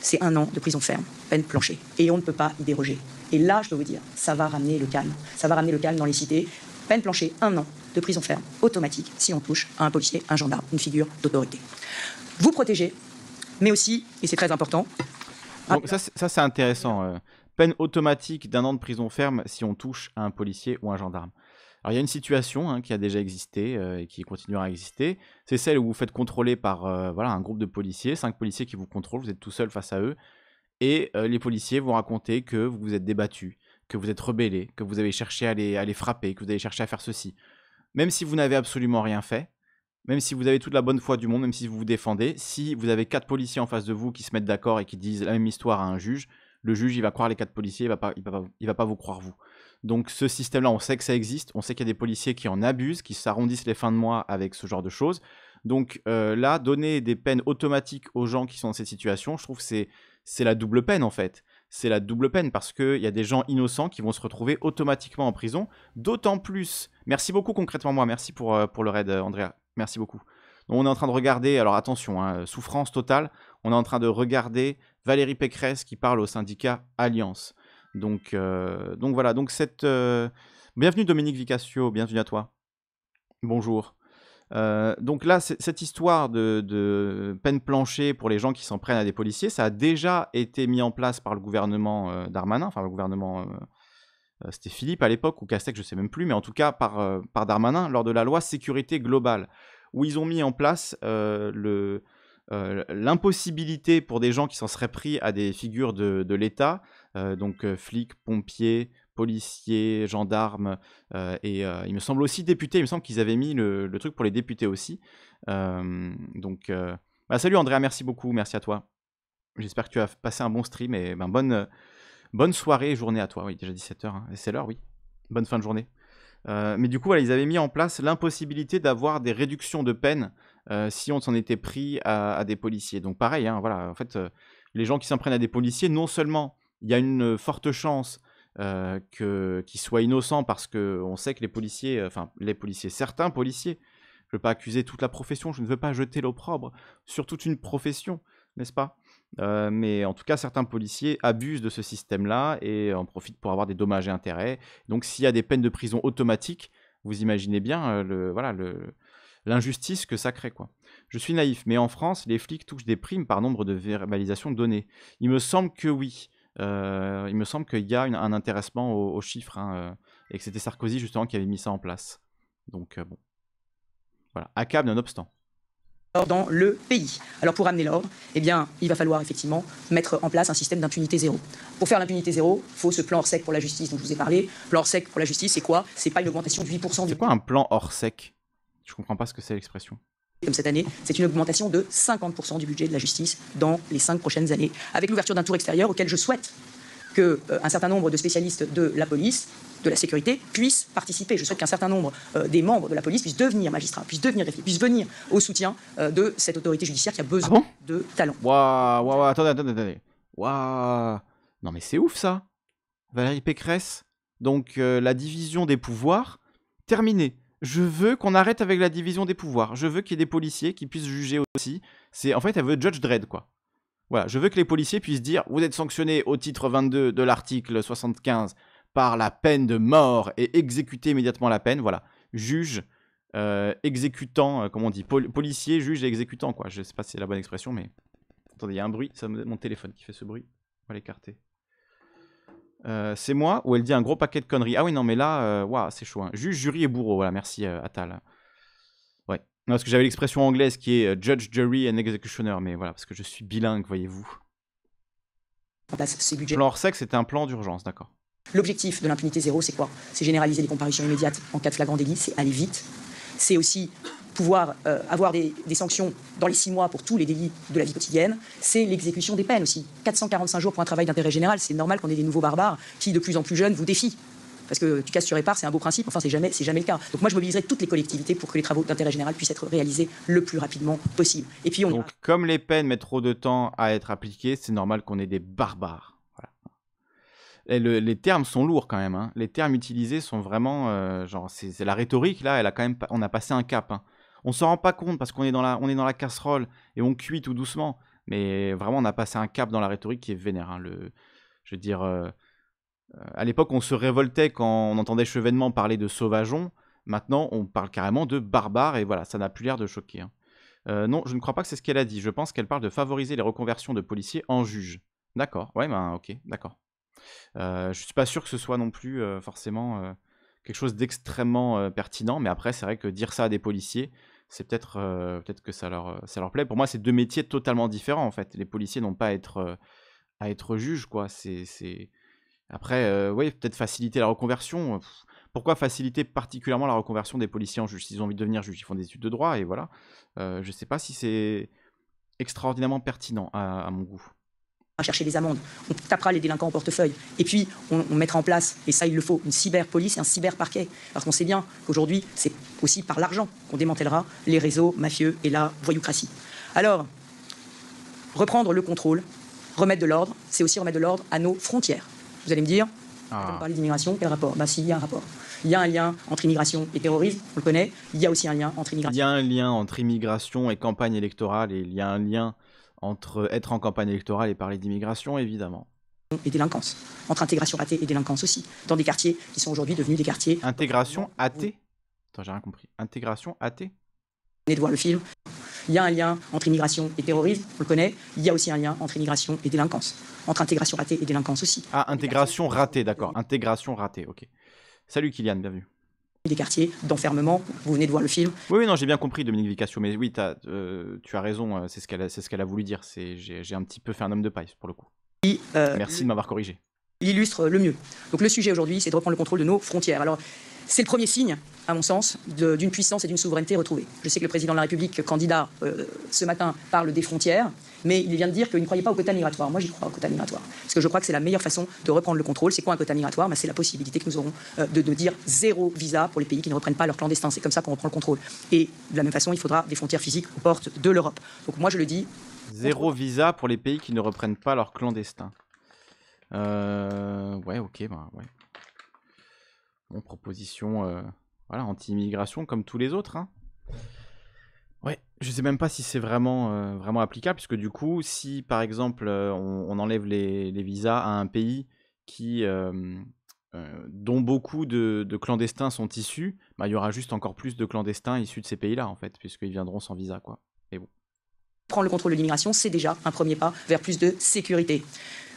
c'est un an de prison ferme, peine planchée. Et on ne peut pas y déroger. Et là, je dois vous dire, ça va ramener le calme. Ça va ramener le calme dans les cités. Peine planchée, un an de prison ferme, automatique, si on touche à un policier, un gendarme, une figure d'autorité. Vous protégez, mais aussi, et c'est très important. Ah. ça, c'est intéressant. Euh, peine automatique d'un an de prison ferme si on touche à un policier ou un gendarme. Alors, il y a une situation hein, qui a déjà existé euh, et qui continuera à exister. C'est celle où vous, faites contrôler par euh, voilà, un groupe de policiers, cinq policiers qui vous contrôlent, vous êtes tout seul face à eux. Et les policiers vont raconter que vous vous êtes débattu, que vous êtes rebellé, que vous avez cherché à les, frapper, que vous avez cherché à faire ceci. Même si vous n'avez absolument rien fait, même si vous avez toute la bonne foi du monde, même si vous vous défendez, si vous avez quatre policiers en face de vous qui se mettent d'accord et qui disent la même histoire à un juge, le juge il va croire les quatre policiers, il va pas, il va pas, vous croire vous. Donc ce système-là, on sait que ça existe, on sait qu'il y a des policiers qui en abusent, qui s'arrondissent les fins de mois avec ce genre de choses. Donc euh, là, donner des peines automatiques aux gens qui sont dans cette situation, je trouve que c'est la double peine en fait c'est la double peine parce qu'il y a des gens innocents qui vont se retrouver automatiquement en prison. D'autant plus. Merci beaucoup concrètement, moi. Merci pour, euh, pour le raid, euh, Andrea. Merci beaucoup. on est en train de regarder, alors attention, hein, euh, souffrance totale, on est en train de regarder Valérie Pécresse qui parle au syndicat Alliance. Donc, donc voilà, donc cette. Bienvenue Dominique Vicassio, bienvenue à toi. Bonjour. Euh, donc là, cette histoire de, de, peine planchée pour les gens qui s'en prennent à des policiers, ça a déjà été mis en place par le gouvernement euh, Darmanin, enfin le gouvernement, euh, c'était Philippe à l'époque, ou Castex, je sais même plus, mais en tout cas par, par Darmanin, lors de la loi sécurité globale, où ils ont mis en place l'impossibilité pour des gens qui s'en seraient pris à des figures de, l'État, donc flics, pompiers, policiers, gendarmes, euh, et euh, il me semble aussi députés, il me semble qu'ils avaient mis le, truc pour les députés aussi. Euh, donc, bah, salut Andrea, merci beaucoup, merci à toi. J'espère que tu as passé un bon stream et ben, bonne, bonne soirée journée à toi. Oui, déjà 17h, hein. et c'est l'heure, oui. Bonne fin de journée. mais du coup, ils avaient mis en place l'impossibilité d'avoir des réductions de peine si on s'en était pris à, des policiers. Donc pareil, hein, voilà, en fait, les gens qui s'en prennent à des policiers, non seulement il y a une forte chance euh, que qu'ils soit innocent parce que on sait que les policiers, euh, enfin les policiers, certains policiers, je veux pas accuser toute la profession, je ne veux pas jeter l'opprobre sur toute une profession, n'est-ce pas euh, mais en tout cas, certains policiers abusent de ce système-là et en profitent pour avoir des dommages et intérêts. Donc, s'il y a des peines de prison automatiques, vous imaginez bien le, voilà, le, l'injustice que ça crée. Quoi. Je suis naïf, mais en France, les flics touchent des primes par nombre de verbalisations données. Il me semble que oui. Euh, il me semble qu'il y a un intéressement aux, chiffres, hein, euh, et que c'était Sarkozy justement qui avait mis ça en place. Donc euh, bon, voilà, accable nonobstant dans le pays. Alors pour amener l'ordre, eh bien, il va falloir effectivement mettre en place un système d'impunité zéro. Pour faire l'impunité zéro, il faut ce plan hors sec pour la justice dont je vous ai parlé. Plan hors sec pour la justice, c'est quoi C'est pas une augmentation de 8%. Du... C'est quoi un plan hors sec Je comprends pas ce que c'est l'expression comme cette année, c'est une augmentation de 50% du budget de la justice dans les cinq prochaines années, avec l'ouverture d'un tour extérieur auquel je souhaite qu'un euh, certain nombre de spécialistes de la police, de la sécurité, puissent participer. Je souhaite qu'un certain nombre euh, des membres de la police puissent devenir magistrats, puissent devenir réfugiés, puissent venir au soutien euh, de cette autorité judiciaire qui a besoin ah de talent. Waouh, waouh, attendez, attendez, attendez. Waouh Non mais c'est ouf ça Valérie Pécresse, donc la division des pouvoirs, terminée je veux qu'on arrête avec la division des pouvoirs. Je veux qu'il y ait des policiers qui puissent juger aussi. C'est en fait elle veut Judge Dread quoi. Voilà, je veux que les policiers puissent dire vous êtes sanctionné au titre 22 de l'article 75 par la peine de mort et exécuter immédiatement la peine. Voilà, juge, euh, exécutant, euh, comment on dit, policier, juge et exécutant quoi. Je sais pas si c'est la bonne expression mais attendez, il y a un bruit, c'est mon téléphone qui fait ce bruit. On va l'écarter. Euh, c'est moi, où elle dit un gros paquet de conneries. Ah oui, non, mais là, euh, c'est chaud. Hein. Juge, jury et bourreau. Voilà, merci, euh, Atal. Ouais. parce que j'avais l'expression anglaise qui est judge, jury and executioner, mais voilà, parce que je suis bilingue, voyez-vous. Alors plan c'était un plan d'urgence, d'accord. L'objectif de l'impunité zéro, c'est quoi C'est généraliser les comparutions immédiates en cas de flagrant délit, c'est aller vite. C'est aussi pouvoir euh, avoir des, sanctions dans les six mois pour tous les délits de la vie quotidienne, c'est l'exécution des peines aussi. 445 jours pour un travail d'intérêt général, c'est normal qu'on ait des nouveaux barbares qui, de plus en plus jeunes, vous défient. Parce que tu casses, tu répares, c'est un beau principe, enfin, c'est jamais, jamais le cas. Donc, moi, je mobiliserai toutes les collectivités pour que les travaux d'intérêt général puissent être réalisés le plus rapidement possible. Et puis, on. Donc, comme les peines mettent trop de temps à être appliquées, c'est normal qu'on ait des barbares. les termes sont lourds quand même. Hein. Les termes utilisés sont vraiment. Euh, genre, c'est la rhétorique, là, elle a quand même. On a passé un cap. Hein. On s'en rend pas compte parce qu'on est, dans la, est dans la casserole et on cuit tout doucement. Mais vraiment, on a passé un cap dans la rhétorique qui est vénère. Hein, le, je veux dire, euh, euh, à l'époque, on se révoltait quand on entendait Chevènement parler de sauvageon. Maintenant, on parle carrément de barbares et voilà, ça n'a plus l'air de choquer. Hein. Euh, non, je ne crois pas que c'est ce qu'elle a dit. Je pense qu'elle parle de favoriser les reconversions de policiers en juges. D'accord, ouais, ben ok, d'accord. Je je suis pas sûr que ce soit non plus forcément quelque chose d'extrêmement pertinent, mais après, c'est vrai que dire ça à des policiers, c'est peut-être euh, peut-être que ça leur, euh, ça leur plaît. Pour moi, c'est deux métiers totalement différents en fait. Les policiers n'ont pas à être, euh, à être juges quoi. C'est après oui peut-être faciliter la reconversion. pourquoi faciliter particulièrement la reconversion des policiers en juge S'ils ont envie de devenir juges, ils font des études de droit et voilà. je sais pas si c'est extraordinairement pertinent à mon goût à chercher les amendes, on tapera les délinquants au portefeuille, et puis on, mettra en place, et ça il le faut, une cyberpolice et un cyberparquet. Parce qu'on sait bien qu'aujourd'hui, c'est aussi par l'argent qu'on démantèlera les réseaux mafieux et la voyoucratie. Alors, reprendre le contrôle, remettre de l'ordre, c'est aussi remettre de l'ordre à nos frontières. Vous allez me dire, ah. on parle d'immigration, quel rapport Ben si, il y a un rapport. Il y a un lien entre immigration et terrorisme, on le connaît. Il y a aussi un lien entre immigration. Il y a un lien entre immigration et campagne électorale, et il y a un lien entre être en campagne électorale et parler d'immigration, évidemment. Et délinquance, entre intégration ratée et délinquance aussi, dans des quartiers qui sont aujourd'hui devenus des quartiers. Intégration athée Attends, j'ai rien compris. Intégration athée On est de voir le film. Il y a un lien entre immigration et terrorisme, on le connaît. Il y a aussi un lien entre immigration et délinquance. Entre intégration ratée et délinquance aussi. Ah, intégration ratée, d'accord. Intégration ratée, ok. Salut Kylian, bienvenue des quartiers d'enfermement. Vous venez de voir le film. Oui, oui non, j'ai bien compris, Dominique Vicassio, mais oui, euh, tu as raison, euh, c'est ce qu'elle ce a voulu dire. J'ai un petit peu fait un homme de paille, pour le coup. Euh, Merci de m'avoir corrigé. Il illustre le mieux. Donc le sujet aujourd'hui, c'est de reprendre le contrôle de nos frontières. Alors, c'est le premier signe, à mon sens, d'une puissance et d'une souveraineté retrouvée. Je sais que le président de la République, candidat ce matin, parle des frontières mais il vient de dire qu'il ne croyait pas au quota migratoire. Moi, j'y crois au quota migratoire, Parce que je crois que c'est la meilleure façon de reprendre le contrôle. C'est quoi un quota migratoire bah, C'est la possibilité que nous aurons euh, de, dire zéro visa pour les pays qui ne reprennent pas leurs clandestins. C'est comme ça qu'on reprend le contrôle. Et de la même façon, il faudra des frontières physiques aux portes de l'Europe. Donc moi, je le dis. Zéro visa pour les pays qui ne reprennent pas leurs clandestins. Euh, ouais, ok, bah ouais. Bon, proposition euh, voilà, anti-immigration comme tous les autres. Hein. Ouais, je sais même pas si c'est vraiment, euh, vraiment applicable, puisque du coup, si par exemple euh, on, enlève les, les, visas à un pays qui, euh, dont beaucoup de, de, clandestins sont issus, bah, il y aura juste encore plus de clandestins issus de ces pays-là, en fait, puisqu'ils viendront sans visa, quoi. Et bon. Prendre le contrôle de l'immigration, c'est déjà un premier pas vers plus de sécurité.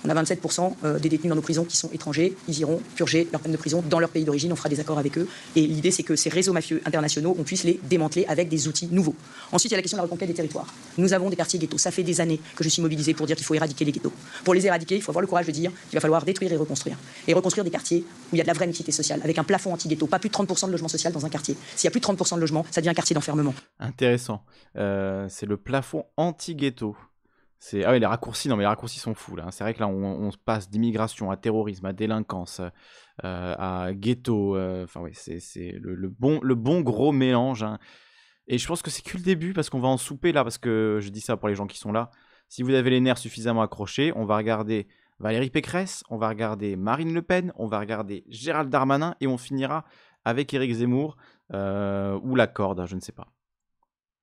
On a 27% euh, des détenus dans nos prisons qui sont étrangers. Ils iront purger leur peine de prison dans leur pays d'origine. On fera des accords avec eux. Et l'idée, c'est que ces réseaux mafieux internationaux, on puisse les démanteler avec des outils nouveaux. Ensuite, il y a la question de la reconquête des territoires. Nous avons des quartiers ghettos. Ça fait des années que je suis mobilisé pour dire qu'il faut éradiquer les ghettos. Pour les éradiquer, il faut avoir le courage de dire qu'il va falloir détruire et reconstruire. Et reconstruire des quartiers où il y a de la vraie mixité sociale, avec un plafond anti-ghetto, pas plus de 30% de logement social dans un quartier. S'il y a plus de 30% de logement, ça devient un quartier d'enfermement. Intéressant. Euh, c'est le plafond anti-ghetto. Ah oui, les raccourcis, non mais les raccourcis sont fous là. Hein. C'est vrai que là on, passe d'immigration à terrorisme, à délinquance, euh, à ghetto. Euh, enfin oui, c'est, le, bon, le bon gros mélange. Hein. Et je pense que c'est que le début parce qu'on va en souper là, parce que je dis ça pour les gens qui sont là. Si vous avez les nerfs suffisamment accrochés, on va regarder Valérie Pécresse, on va regarder Marine Le Pen, on va regarder Gérald Darmanin et on finira avec Éric Zemmour euh, ou la corde, hein, je ne sais pas.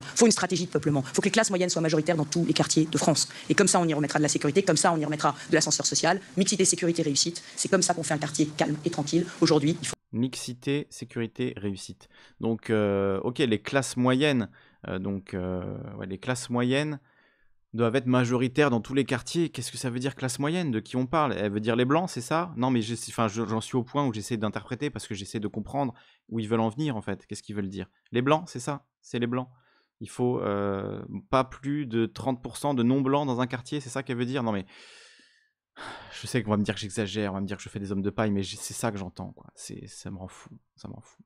Il faut une stratégie de peuplement. Il faut que les classes moyennes soient majoritaires dans tous les quartiers de France. Et comme ça, on y remettra de la sécurité, comme ça, on y remettra de l'ascenseur social. Mixité, sécurité, réussite. C'est comme ça qu'on fait un quartier calme et tranquille. Aujourd'hui, il faut. Mixité, sécurité, réussite. Donc, euh, ok, les classes moyennes, euh, donc euh, les classes moyennes doivent être majoritaires dans tous les quartiers. Qu'est-ce que ça veut dire classe moyenne De qui on parle Elle veut dire les blancs, c'est ça Non, mais j'en suis au point où j'essaie d'interpréter parce que j'essaie de comprendre où ils veulent en venir en fait. Qu'est-ce qu'ils veulent dire Les blancs, c'est ça C'est les blancs il faut euh, pas plus de 30% de non-blancs dans un quartier, c'est ça qu'elle veut dire Non mais, je sais qu'on va me dire que j'exagère, on va me dire que je fais des hommes de paille, mais c'est ça que j'entends, quoi. Ça me rend fou, ça me rend fou.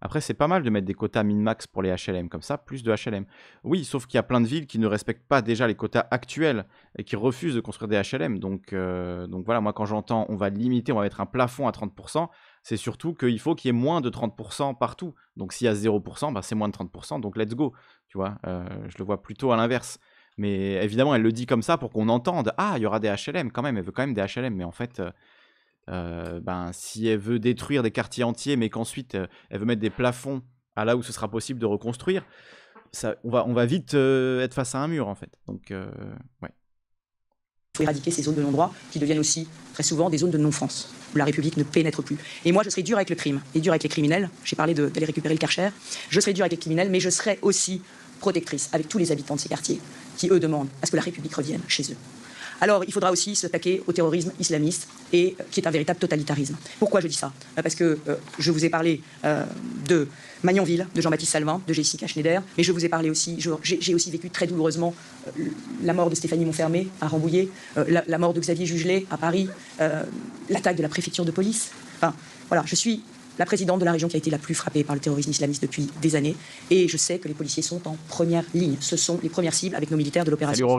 Après, c'est pas mal de mettre des quotas min-max pour les HLM, comme ça, plus de HLM. Oui, sauf qu'il y a plein de villes qui ne respectent pas déjà les quotas actuels et qui refusent de construire des HLM. Donc, euh, donc voilà, moi quand j'entends on va limiter, on va mettre un plafond à 30%, c'est surtout qu'il faut qu'il y ait moins de 30% partout. Donc s'il y a 0%, ben, c'est moins de 30%, donc let's go. Tu vois, euh, je le vois plutôt à l'inverse. Mais évidemment, elle le dit comme ça pour qu'on entende. Ah, il y aura des HLM quand même. Elle veut quand même des HLM. Mais en fait, euh, euh, ben, si elle veut détruire des quartiers entiers, mais qu'ensuite elle veut mettre des plafonds à là où ce sera possible de reconstruire, ça, on, va, on va vite être face à un mur en fait. Donc, ouais éradiquer ces zones de non-droit qui deviennent aussi très souvent des zones de non-France, où la République ne pénètre plus. Et moi, je serai dur avec le crime et dur avec les criminels. J'ai parlé d'aller récupérer le Karcher. Je serai dur avec les criminels, mais je serai aussi protectrice avec tous les habitants de ces quartiers qui, eux, demandent à ce que la République revienne chez eux. Alors, il faudra aussi se s'attaquer au terrorisme islamiste, et, euh, qui est un véritable totalitarisme. Pourquoi je dis ça euh, Parce que euh, je vous ai parlé de Magnonville, de Jean-Baptiste Salvin, de Jessica Schneider, mais je vous ai parlé aussi, j'ai aussi vécu très douloureusement la mort de Stéphanie Montfermé à Rambouillet, la, la, mort de Xavier Jugelet à Paris, l'attaque de la préfecture de police. Enfin, voilà, je suis la présidente de la région qui a été la plus frappée par le terrorisme islamiste depuis des années. Et je sais que les policiers sont en première ligne. Ce sont les premières cibles avec nos militaires de l'opération.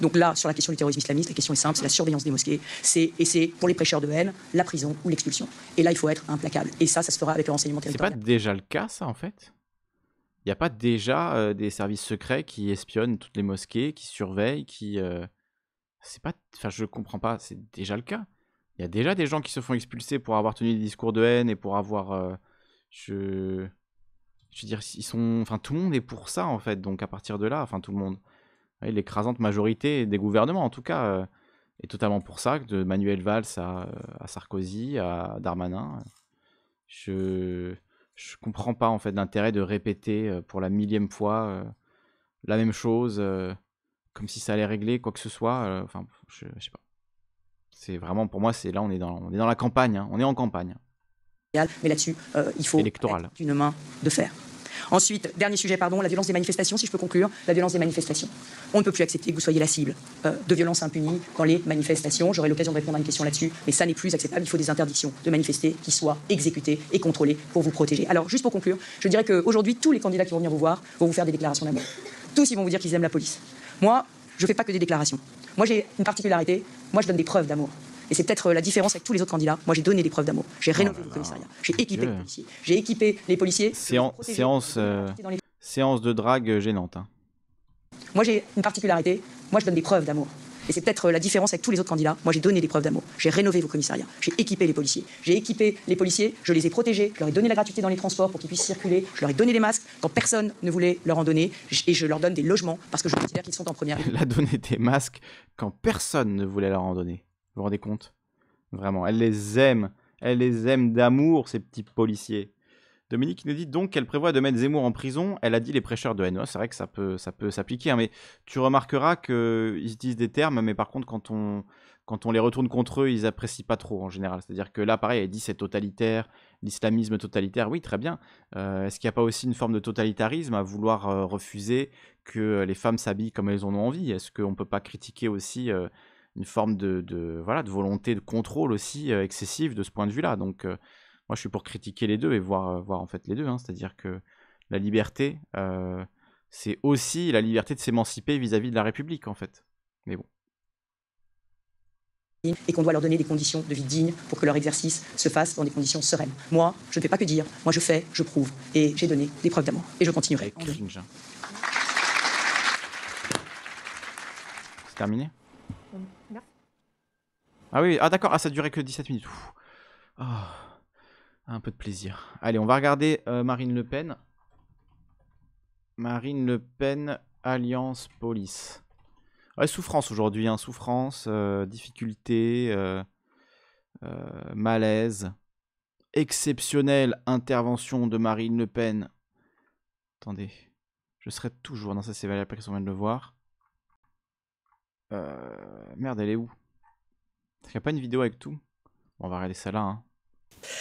Donc là, sur la question du terrorisme islamiste, la question est simple, c'est la surveillance des mosquées. C'est, et c'est pour les prêcheurs de haine, la prison ou l'expulsion. Et là, il faut être implacable. Et ça, ça se fera avec le renseignement territorial. C'est pas déjà le cas, ça, en fait Il n'y a pas déjà euh, des services secrets qui espionnent toutes les mosquées, qui surveillent, qui... Euh, c'est pas... Enfin, je comprends pas, c'est déjà le cas. Il y a déjà des gens qui se font expulser pour avoir tenu des discours de haine et pour avoir. Euh, je. Je veux dire, ils sont. Enfin, tout le monde est pour ça, en fait. Donc, à partir de là, enfin, tout le monde. L'écrasante majorité des gouvernements, en tout cas, euh, est totalement pour ça, de Manuel Valls à, Sarkozy, à Darmanin. Je. Je comprends pas, en fait, l'intérêt de répéter euh, pour la millième fois la même chose, comme si ça allait régler quoi que ce soit. Enfin, je, je sais pas. C'est vraiment, pour moi, c'est là, on est dans, on est dans la campagne, hein. on est en campagne. Mais là-dessus, euh, il faut une main de fer. Ensuite, dernier sujet, pardon, la violence des manifestations, si je peux conclure, la violence des manifestations. On ne peut plus accepter que vous soyez la cible euh, de violences impunies quand les manifestations. J'aurai l'occasion de répondre à une question là-dessus, mais ça n'est plus acceptable. Il faut des interdictions de manifester qui soient exécutées et contrôlées pour vous protéger. Alors, juste pour conclure, je dirais qu'aujourd'hui, tous les candidats qui vont venir vous voir vont vous faire des déclarations d'amour. Tous, ils vont vous dire qu'ils aiment la police. Moi, je ne fais pas que des déclarations. Moi, j'ai une particularité, moi, je donne des preuves d'amour. Et c'est peut-être euh, la différence avec tous les autres candidats. Moi, j'ai donné des preuves d'amour. J'ai rénové ah le bah commissariat. J'ai équipé les policiers. J'ai équipé les policiers. Euh, séance, de drague gênante. Hein. Moi, j'ai une particularité. Moi, je donne des preuves d'amour. Et c'est peut-être euh, la différence avec tous les autres candidats. Moi, j'ai donné des preuves d'amour. J'ai rénové vos commissariats. J'ai équipé les policiers. J'ai équipé les policiers. Je les ai protégés. Je leur ai donné la gratuité dans les transports pour qu'ils puissent circuler. Je leur ai donné des masques quand personne ne voulait leur en donner. Et je leur donne des logements parce que je considère qu'ils sont en première. Elle a donné des masques quand personne ne voulait leur en donner. Vous vous rendez compte Vraiment. Elle les aime. Elle les aime d'amour, ces petits policiers. Dominique nous dit donc qu'elle prévoit de mettre Zemmour en prison. Elle a dit les prêcheurs de haine. c'est vrai que ça peut, ça peut s'appliquer, hein, mais tu remarqueras qu'ils euh, ils disent des termes, mais par contre, quand on, quand on les retourne contre eux, ils apprécient pas trop en général. C'est-à-dire que là, pareil, elle dit c'est totalitaire, l'islamisme totalitaire. Oui, très bien. Euh, est-ce qu'il n'y a pas aussi une forme de totalitarisme à vouloir euh, refuser que les femmes s'habillent comme elles en ont envie Est-ce qu'on ne peut pas critiquer aussi une forme de, de, voilà, de volonté de contrôle aussi excessive de ce point de vue-là Donc moi, je suis pour critiquer les deux et voir, euh, voir en fait les deux. Hein. C'est-à-dire que la liberté, euh, c'est aussi la liberté de s'émanciper vis-à-vis de la République, en fait. Mais bon. Et qu'on doit leur donner des conditions de vie dignes pour que leur exercice se fasse dans des conditions sereines. Moi, je ne fais pas que dire. Moi, je fais, je prouve. Et j'ai donné des preuves d'amour. Et je continuerai. C'est hein. terminé Ah oui, ah d'accord, ah, ça durait que 17 minutes. Ah. Un peu de plaisir. Allez, on va regarder euh, Marine Le Pen. Marine Le Pen, Alliance Police. souffrance aujourd'hui, hein, souffrance, euh, difficulté, euh, malaise. Exceptionnelle intervention de Marine Le Pen. Attendez, je serai toujours... dans ça c'est valable après qu'on vient de le voir. merde, elle est où Il n'y a pas une vidéo avec tout On va regarder ça là. Hein.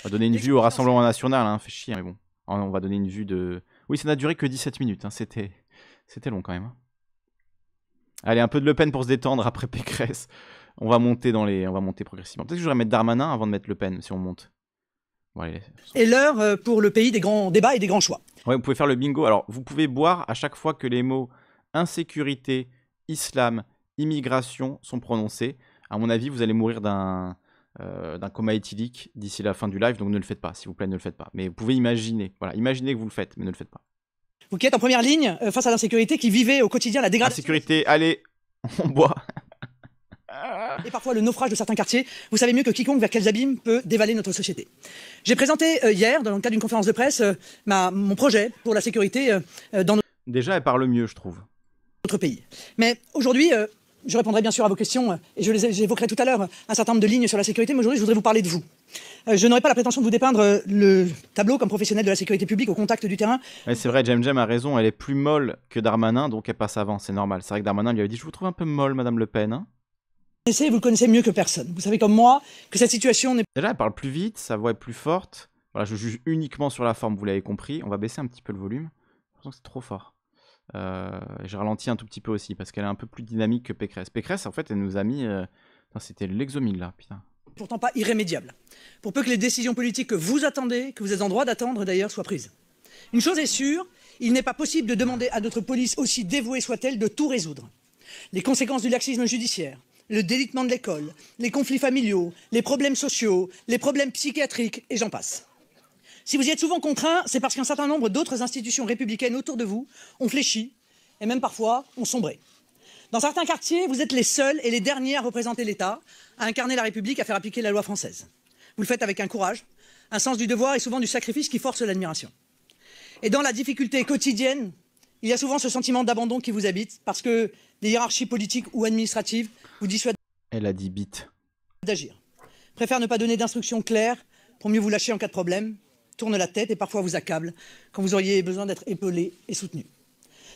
On va donner une vue au Rassemblement National, hein, fait chier, mais bon. On va donner une vue de... Oui, ça n'a duré que 17 minutes, hein, c'était... c'était long quand même. Hein. Allez, un peu de Le Pen pour se détendre après Pécresse. On va monter dans les, on va monter progressivement. Peut-être que je voudrais mettre Darmanin avant de mettre Le Pen, si on monte. et l'heure euh, pour le pays des grands débats et des grands choix. Ouais, vous pouvez faire le bingo. Alors, vous pouvez boire à chaque fois que les mots insécurité, islam, immigration sont prononcés. À mon avis, vous allez mourir d'un euh, d'un coma éthylique d'ici la fin du live, donc ne le faites pas, s'il vous plaît, ne le faites pas. Mais vous pouvez imaginer, voilà, imaginez que vous le faites, mais ne le faites pas. Vous qui êtes en première ligne euh, face à l'insécurité qui vivait au quotidien la dégradation. sécurité allez, <laughs> on boit. et parfois le naufrage de certains quartiers, vous savez mieux que quiconque vers quels abîmes peut dévaler notre société. J'ai présenté euh, hier, dans le cadre d'une conférence de presse, ma, mon projet pour la sécurité dans notre... Déjà, elle parle mieux, je trouve. ...notre pays. Mais aujourd'hui, je répondrai bien sûr à vos questions euh, et je les évoquerai tout à l'heure euh, un certain nombre de lignes sur la sécurité, mais aujourd'hui je voudrais vous parler de vous. Euh, je n'aurai pas la prétention de vous dépeindre le tableau comme professionnel de la sécurité publique au contact du terrain. c'est vrai, Jem Jem a raison, elle est plus molle que Darmanin, donc elle passe avant, c'est normal. C'est vrai que Darmanin lui avait dit Je vous trouve un peu molle, Madame Le Pen. Hein. vous le connaissez mieux que personne. Vous savez comme moi que cette situation n'est. Déjà, elle parle plus vite, sa voix est plus forte. Voilà, je juge uniquement sur la forme, vous l'avez compris. On va baisser un petit peu le volume. je pense que c'est trop fort. Euh, je ralentis un tout petit peu aussi parce qu'elle est un peu plus dynamique que Pécresse. Pécresse, en fait, elle nous a mis. Euh, c'était l'exomile là, putain. Pourtant pas irrémédiable. Pour peu que les décisions politiques que vous attendez, que vous êtes en droit d'attendre d'ailleurs, soient prises. Une chose est sûre, il n'est pas possible de demander à notre police, aussi dévouée soit-elle, de tout résoudre. Les conséquences du laxisme judiciaire, le délitement de l'école, les conflits familiaux, les problèmes sociaux, les problèmes psychiatriques, et j'en passe. Si vous y êtes souvent contraint, c'est parce qu'un certain nombre d'autres institutions républicaines autour de vous ont fléchi et même parfois ont sombré. Dans certains quartiers, vous êtes les seuls et les derniers à représenter l'État, à incarner la République, à faire appliquer la loi française. Vous le faites avec un courage, un sens du devoir et souvent du sacrifice qui force l'admiration. Et dans la difficulté quotidienne, il y a souvent ce sentiment d'abandon qui vous habite parce que des hiérarchies politiques ou administratives vous dissuadent Elle a dit d'agir. Préfère ne pas donner d'instructions claires pour mieux vous lâcher en cas de problème, Tourne la tête et parfois vous accable quand vous auriez besoin d'être épaulé et soutenu.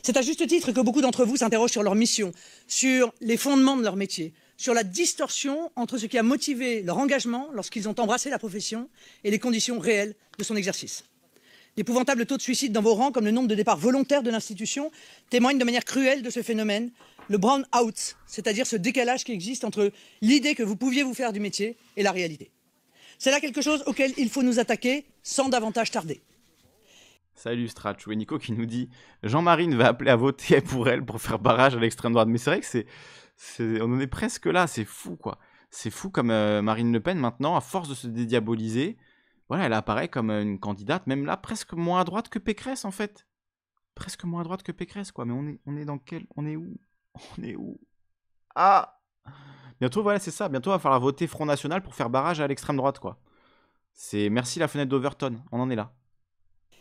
C'est à juste titre que beaucoup d'entre vous s'interrogent sur leur mission, sur les fondements de leur métier, sur la distorsion entre ce qui a motivé leur engagement lorsqu'ils ont embrassé la profession et les conditions réelles de son exercice. L'épouvantable taux de suicide dans vos rangs, comme le nombre de départs volontaires de l'institution, témoignent de manière cruelle de ce phénomène, le brown out, c'est-à-dire ce décalage qui existe entre l'idée que vous pouviez vous faire du métier et la réalité. C'est là quelque chose auquel il faut nous attaquer sans davantage tarder. Salut Stratch, et Nico qui nous dit Jean-Marine va appeler à voter <laughs> pour elle pour faire barrage à l'extrême droite. Mais c'est vrai que c'est, on en est presque là, c'est fou quoi. C'est fou comme euh, Marine Le Pen maintenant, à force de se dédiaboliser, voilà, elle apparaît comme euh, une candidate, même là, presque moins à droite que Pécresse en fait. Presque moins à droite que Pécresse quoi. Mais on est, on est dans quel. On est où <laughs> On est où Ah Bientôt, voilà, c'est ça. Bientôt, il va falloir voter Front National pour faire barrage à l'extrême droite, quoi. C'est merci la fenêtre d'Overton. On en est là.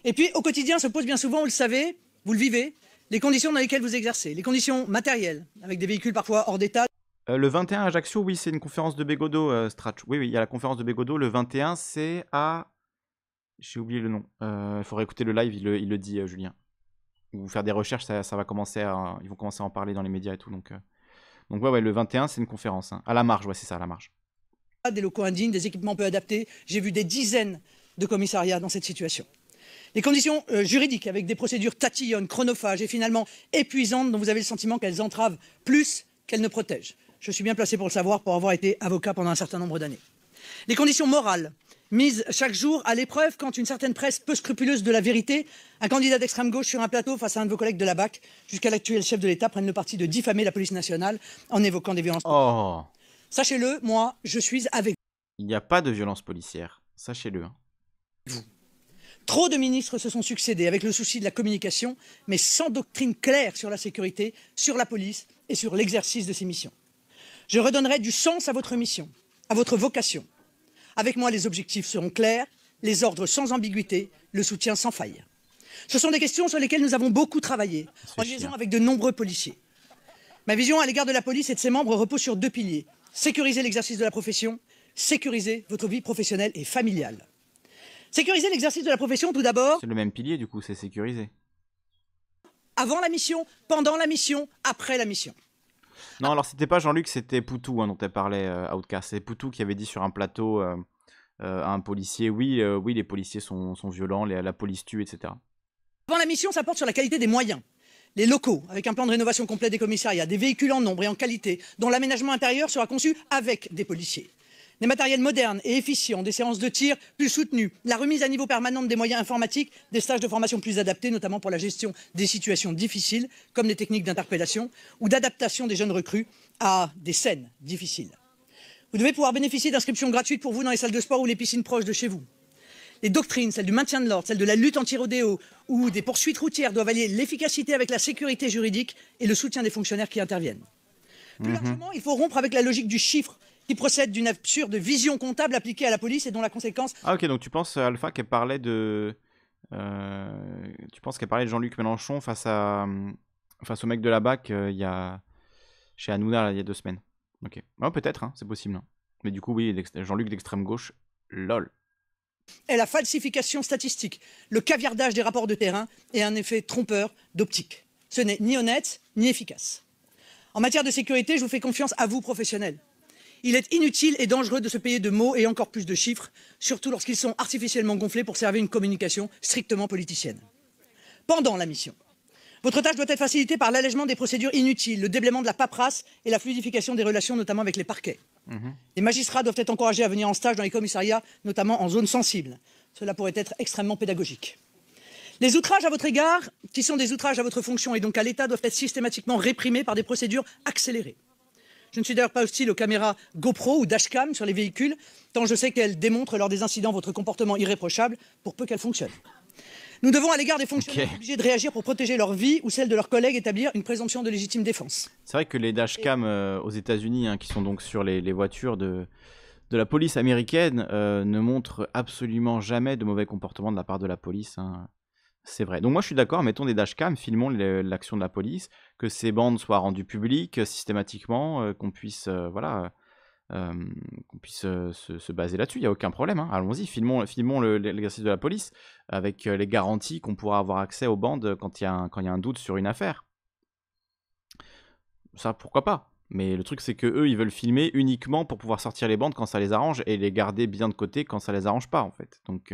Et puis, au quotidien, se pose bien souvent, vous le savez, vous le vivez, les conditions dans lesquelles vous exercez, les conditions matérielles, avec des véhicules parfois hors d'état. Euh, le 21 à Ajaccio, oui, c'est une conférence de Bégodo, euh, Stratch. Oui, oui, il y a la conférence de Bégodo. Le 21, c'est à. J'ai oublié le nom. Euh, il faudrait écouter le live, il le, dit, euh, Julien. Ou faire des recherches, ça, ça va commencer à, Ils vont commencer à en parler dans les médias et tout, donc. Donc le 21, c'est une conférence. Hein. À la marge, c'est ça, à la marge. Ah, des locaux indignes, des équipements peu adaptés. J'ai vu des dizaines de commissariats dans cette situation. Les conditions euh, juridiques avec des procédures tatillonnes, chronophages et finalement épuisantes dont vous avez le sentiment qu'elles entravent plus qu'elles ne protègent. Je suis bien placé pour le savoir pour avoir été avocat pendant un certain nombre d'années. Les conditions morales mise chaque jour à l'épreuve quand une certaine presse peu scrupuleuse de la vérité, un candidat d'extrême gauche sur un plateau face à un de vos collègues de la BAC, jusqu'à l'actuel chef de l'État, prennent le parti de diffamer la police nationale en évoquant des violences. Oh. Sachez-le, moi, je suis avec vous. Il n'y a pas de violence policière, sachez-le. Hein. Trop de ministres se sont succédés avec le souci de la communication, mais sans doctrine claire sur la sécurité, sur la police et sur l'exercice de ces missions. Je redonnerai du sens à votre mission, à votre vocation, avec moi, les objectifs seront clairs, les ordres sans ambiguïté, le soutien sans faille. Ce sont des questions sur lesquelles nous avons beaucoup travaillé, en liaison avec de nombreux policiers. Ma vision à l'égard de la police et de ses membres repose sur deux piliers. Sécuriser l'exercice de la profession, sécuriser votre vie professionnelle et familiale. Sécuriser l'exercice de la profession tout d'abord... C'est le même pilier du coup, c'est sécuriser. Avant la mission, pendant la mission, après la mission. Non, alors c'était pas Jean-Luc, c'était Poutou hein, dont elle parlait, euh, Outcast. C'est Poutou qui avait dit sur un plateau euh, euh, à un policier Oui, euh, oui, les policiers sont, violents, la police tue, etc. Avant la mission, ça porte sur la qualité des moyens. Les locaux, avec un plan de rénovation complet des commissariats, des véhicules en nombre et en qualité, dont l'aménagement intérieur sera conçu avec des policiers des matériels modernes et efficients, des séances de tir plus soutenues, la remise à niveau permanente des moyens informatiques, des stages de formation plus adaptés, notamment pour la gestion des situations difficiles, comme les techniques d'interpellation ou d'adaptation des jeunes recrues à des scènes difficiles. Vous devez pouvoir bénéficier d'inscriptions gratuites pour vous dans les salles de sport ou les piscines proches de chez vous. Les doctrines, celles du maintien de l'ordre, celles de la lutte anti-rodéo ou des poursuites routières doivent allier l'efficacité avec la sécurité juridique et le soutien des fonctionnaires qui interviennent. Plus mhm. largement, il faut rompre avec la logique du chiffre qui procède d'une absurde vision comptable appliquée à la police et dont la conséquence. Ah ok, donc tu penses euh, Alpha qu'elle parlait de, euh, tu penses qu'elle parlait de Jean-Luc Mélenchon face à, euh, face au mec de la BAC il y a chez Hanouna il y a deux semaines. Ok, ah, peut-être, hein, c'est possible. Hein. Mais du coup oui, Jean-Luc d'extrême gauche, lol Et la falsification statistique, le caviardage des rapports de terrain et un effet trompeur d'optique. Ce n'est ni honnête ni efficace. En matière de sécurité, je vous fais confiance à vous, professionnels. Il est inutile et dangereux de se payer de mots et encore plus de chiffres, surtout lorsqu'ils sont artificiellement gonflés pour servir une communication strictement politicienne. Pendant la mission, votre tâche doit être facilitée par l'allègement des procédures inutiles, le déblaiement de la paperasse et la fluidification des relations, notamment avec les parquets. Mhm. Les magistrats doivent être encouragés à venir en stage dans les commissariats, notamment en zone sensible. Cela pourrait être extrêmement pédagogique. Les outrages à votre égard, qui sont des outrages à votre fonction et donc à l'État, doivent être systématiquement réprimés par des procédures accélérées. Je ne suis d'ailleurs pas hostile aux caméras GoPro ou dashcam sur les véhicules, tant je sais qu'elles démontrent lors des incidents votre comportement irréprochable, pour peu qu'elles fonctionnent. Nous devons, à l'égard des fonctionnaires être obligés de réagir pour protéger leur vie ou celle de leurs collègues, établir une présomption de légitime défense. C'est vrai que les Dashcam euh, aux États-Unis, hein, qui sont donc sur les, voitures de, la police américaine, euh, ne montrent absolument jamais de mauvais comportement de la part de la police. Hein. C'est vrai. Donc moi je suis d'accord, mettons des dashcams, filmons l'action de la police, que ces bandes soient rendues publiques euh, systématiquement, euh, qu'on puisse euh, voilà, qu'on puisse se, baser là-dessus, il n'y a aucun problème. Hein. Allons-y, filmons, filmons l'exercice de la police avec les garanties qu'on pourra avoir accès aux bandes quand il y, a un- un doute sur une affaire. Ça, pourquoi pas Mais le truc c'est que eux, ils veulent filmer uniquement pour pouvoir sortir les bandes quand ça les arrange et les garder bien de côté quand ça les arrange pas en fait. Donc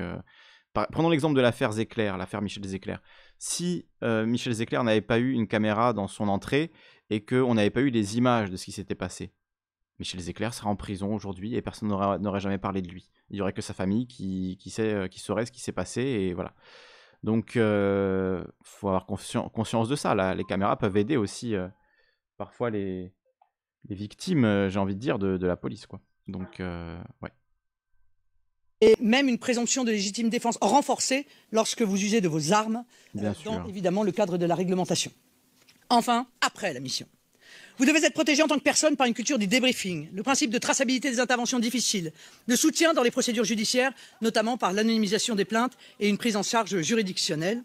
prenons l'exemple de l'affaire Zéclair, l'affaire Michel Zéclair. Si euh, Michel Zéclair n'avait pas eu une caméra dans son entrée et qu'on n'avait pas eu des images de ce qui s'était passé, Michel Zéclair sera en prison aujourd'hui et personne n'aurait jamais parlé de lui. Il n'y aurait que sa famille qui, sait, euh, qui saurait ce qui s'est passé et voilà. Donc, il euh, faut avoir conscience de ça. Les caméras peuvent aider aussi parfois les, victimes, j'ai envie de dire, de, la police. Quoi. Donc, ouais et même une présomption de légitime défense renforcée lorsque vous usez de vos armes euh, dans évidemment le cadre de la réglementation. Enfin, après la mission. Vous devez être protégé en tant que personne par une culture du débriefing, le principe de traçabilité des interventions difficiles, le soutien dans les procédures judiciaires, notamment par l'anonymisation des plaintes et une prise en charge juridictionnelle.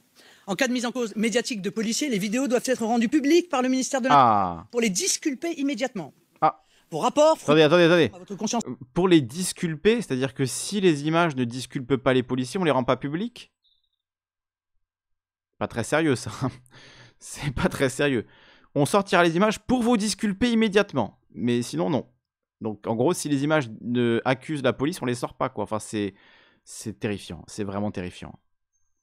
En cas de mise en cause médiatique de policiers, les vidéos doivent être rendues publiques par le ministère de l'Intérieur ah. pour les disculper immédiatement. Pour Attendez, attendez, attendez. Ah, euh, pour les disculper, c'est-à-dire que si les images ne disculpent pas les policiers, on les rend pas publiques Pas très sérieux ça. <laughs> C'est pas très sérieux. On sortira les images pour vous disculper immédiatement. Mais sinon, non. Donc en gros, si les images ne accusent la police, on les sort pas quoi. Enfin, c'est c'est terrifiant, c'est vraiment terrifiant.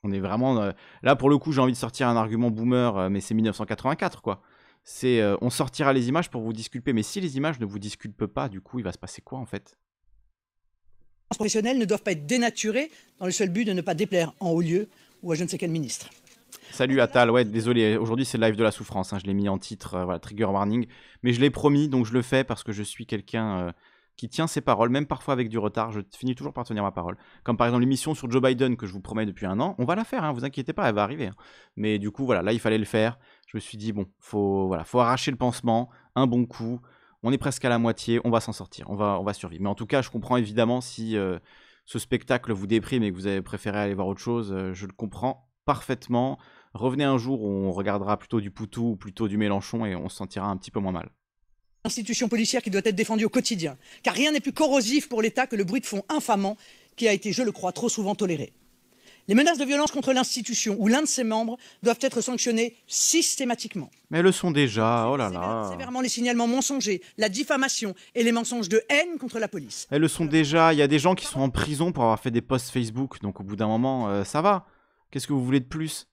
On est vraiment euh, là pour le coup, j'ai envie de sortir un argument boomer, euh, mais c'est 1984 quoi c'est euh, on sortira les images pour vous disculper. Mais si les images ne vous disculpent pas, du coup, il va se passer quoi en fait Les professionnels ne doivent pas être dénaturés dans le seul but de ne pas déplaire en haut lieu ou à je ne sais quel ministre. Salut Atal, ouais, désolé, aujourd'hui c'est le live de la souffrance, hein, je l'ai mis en titre, euh, trigger warning, mais je l'ai promis, donc je le fais parce que je suis quelqu'un euh, qui tient ses paroles, même parfois avec du retard, je finis toujours par tenir ma parole. Comme par exemple l'émission sur Joe Biden que je vous promets depuis un an, on va la faire, hein, vous inquiétez pas, elle va arriver. Hein. Mais du coup, voilà, là il fallait le faire, je me suis dit, bon, faut, faut arracher le pansement, un bon coup, on est presque à la moitié, on va s'en sortir, on va, on va survivre. Mais en tout cas, je comprends évidemment si euh, ce spectacle vous déprime et que vous avez préféré aller voir autre chose, euh, je le comprends parfaitement. Revenez un jour où on regardera plutôt du Poutou ou plutôt du Mélenchon et on se sentira un petit peu moins mal institution policière qui doit être défendue au quotidien, car rien n'est plus corrosif pour l'État que le bruit de fond infamant qui a été, je le crois, trop souvent toléré. Les menaces de violence contre l'institution ou l'un de ses membres doivent être sanctionnées systématiquement. Mais elles le sont déjà, oh là là. Sévèrement les signalements mensongers, la diffamation et les mensonges de haine contre la police. Elles le sont déjà, il y a des gens qui sont en prison pour avoir fait des posts Facebook, donc au bout d'un moment, euh, ça va. Qu'est-ce que vous voulez de plus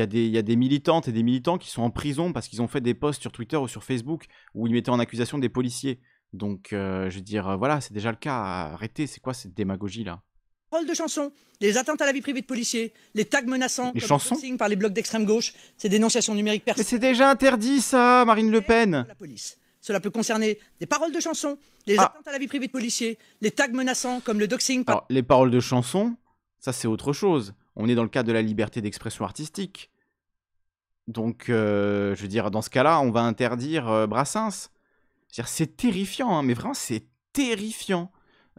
il y, a des, militantes et des militants qui sont en prison parce qu'ils ont fait des posts sur Twitter ou sur Facebook où ils mettaient en accusation des policiers. Donc, euh, je veux dire, euh, voilà, c'est déjà le cas. Arrêtez, c'est quoi cette démagogie là paroles de chansons, les atteintes à la vie privée de policiers, les tags menaçants, comme le doxing par les blocs d'extrême gauche, ces dénonciations numériques personnelles. Mais c'est déjà interdit ça, Marine Le Pen. La police. Cela peut concerner les paroles de chansons, les attentes ah. atteintes à la vie privée de policiers, les tags menaçants comme le doxing. Par... Alors, les paroles de chansons, ça c'est autre chose. On est dans le cadre de la liberté d'expression artistique. Donc, euh, je veux dire, dans ce cas-là, on va interdire euh, Brassens. C'est terrifiant, hein, mais vraiment, c'est terrifiant.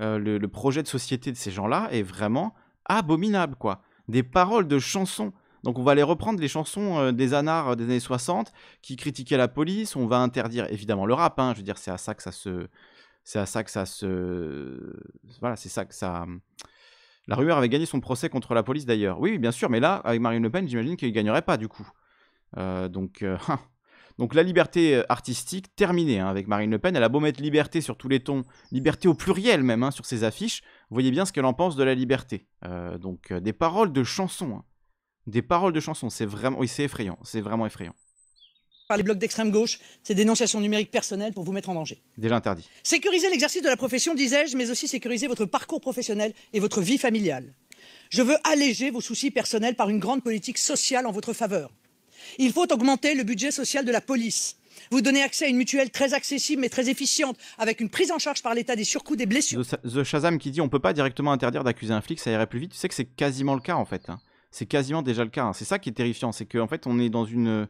Euh, le, projet de société de ces gens-là est vraiment abominable, quoi. Des paroles de chansons. Donc on va aller reprendre les chansons euh, des anards des années 60 qui critiquaient la police. On va interdire évidemment le rap. Hein. je veux dire, c'est à ça que ça se, c'est à ça que ça se, voilà, c'est ça que ça. La rumeur avait gagné son procès contre la police d'ailleurs. Oui, bien sûr, mais là avec Marine Le Pen, j'imagine qu'il gagnerait pas du coup. Euh, donc <laughs> hein. Donc la liberté euh, artistique terminée hein, avec Marine Le Pen. Elle a beau mettre liberté sur tous les tons, liberté au pluriel même hein, sur ses affiches, vous voyez bien ce qu'elle en pense de la liberté. Euh, donc euh, des paroles de chansons, hein. des paroles de chansons, c'est vraiment, c'est effrayant, c'est vraiment effrayant. Par les blocs d'extrême gauche, c'est dénonciation numérique personnelle pour vous mettre en danger. Déjà interdit. Sécuriser l'exercice de la profession, disais-je, mais aussi sécuriser votre parcours professionnel et votre vie familiale. Je veux alléger vos soucis personnels par une grande politique sociale en votre faveur. Il faut augmenter le budget social de la police. Vous donnez accès à une mutuelle très accessible mais très efficiente, avec une prise en charge par l'État des surcoûts des blessures. The Shazam qui dit on peut pas directement interdire d'accuser un flic, ça irait plus vite. Tu sais que c'est quasiment le cas en fait. Hein. C'est quasiment déjà le cas. Hein. C'est ça qui est terrifiant, c'est qu'en fait on est dans une,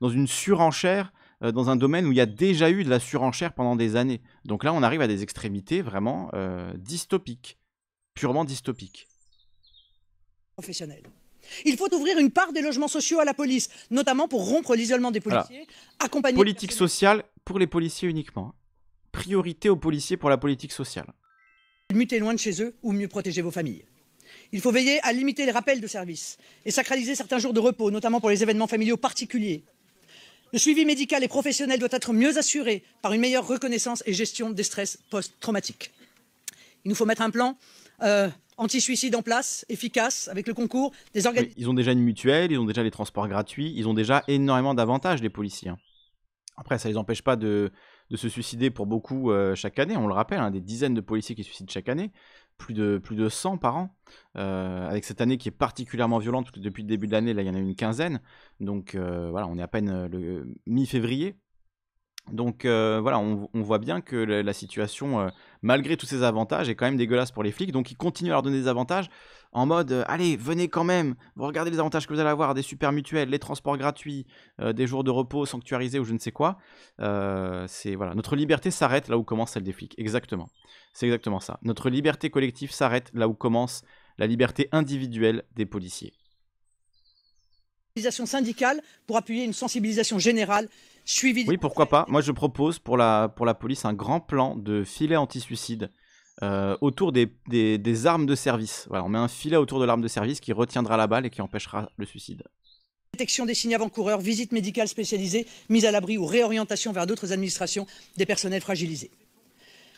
dans une surenchère, euh, dans un domaine où il y a déjà eu de la surenchère pendant des années. Donc là on arrive à des extrémités vraiment euh, dystopiques, purement dystopiques. Professionnel. Il faut ouvrir une part des logements sociaux à la police, notamment pour rompre l'isolement des policiers, Politique sociale pour les policiers uniquement. Hein. Priorité aux policiers pour la politique sociale. ...muter loin de chez eux ou mieux protéger vos familles. Il faut veiller à limiter les rappels de services et sacraliser certains jours de repos, notamment pour les événements familiaux particuliers. Le suivi médical et professionnel doit être mieux assuré par une meilleure reconnaissance et gestion des stress post-traumatiques. Il nous faut mettre un plan euh, anti-suicide en place, efficace, avec le concours des organismes. ils ont déjà une mutuelle, ils ont déjà les transports gratuits, ils ont déjà énormément d'avantages, les policiers. Hein. Après, ça ne les empêche pas de, se suicider pour beaucoup euh, chaque année. On le rappelle, hein, des dizaines de policiers qui se suicident chaque année, plus de, plus de 100 par an. Euh, avec cette année qui est particulièrement violente, depuis le début de l'année, là, il y en a une quinzaine. Donc euh, voilà, on est à peine le mi-février. Donc euh, voilà, on, voit bien que la, situation, euh, malgré tous ces avantages, est quand même dégueulasse pour les flics. Donc ils continuent à leur donner des avantages en mode euh, allez, venez quand même, vous regardez les avantages que vous allez avoir, des super mutuelles, les transports gratuits, des jours de repos sanctuarisés ou je ne sais quoi. c'est voilà, notre liberté s'arrête là où commence celle des flics. Exactement, c'est exactement ça. Notre liberté collective s'arrête là où commence la liberté individuelle des policiers. Syndicale pour appuyer une sensibilisation générale oui, pourquoi pas. Moi, je propose pour la, police un grand plan de filet anti-suicide. Euh, autour des, armes de service. Voilà, on met un filet autour de l'arme de service qui retiendra la balle et qui empêchera le suicide. Détection des signes avant-coureurs, visite médicale spécialisée, mise à l'abri ou réorientation vers d'autres administrations des personnels fragilisés.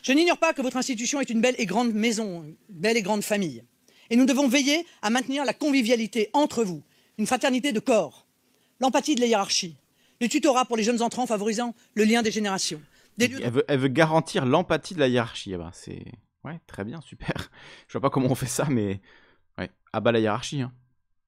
Je n'ignore pas que votre institution est une belle et grande maison, une belle et grande famille. Et nous devons veiller à maintenir la convivialité entre vous, une fraternité de corps, l'empathie de la hiérarchie, le tutorat pour les jeunes entrants favorisant le lien des générations. elle, veut, garantir l'empathie de la hiérarchie. Eh ben, c'est ouais, très bien, super. <laughs> Je vois pas comment on fait ça, mais ouais, à bas la hiérarchie. Hein.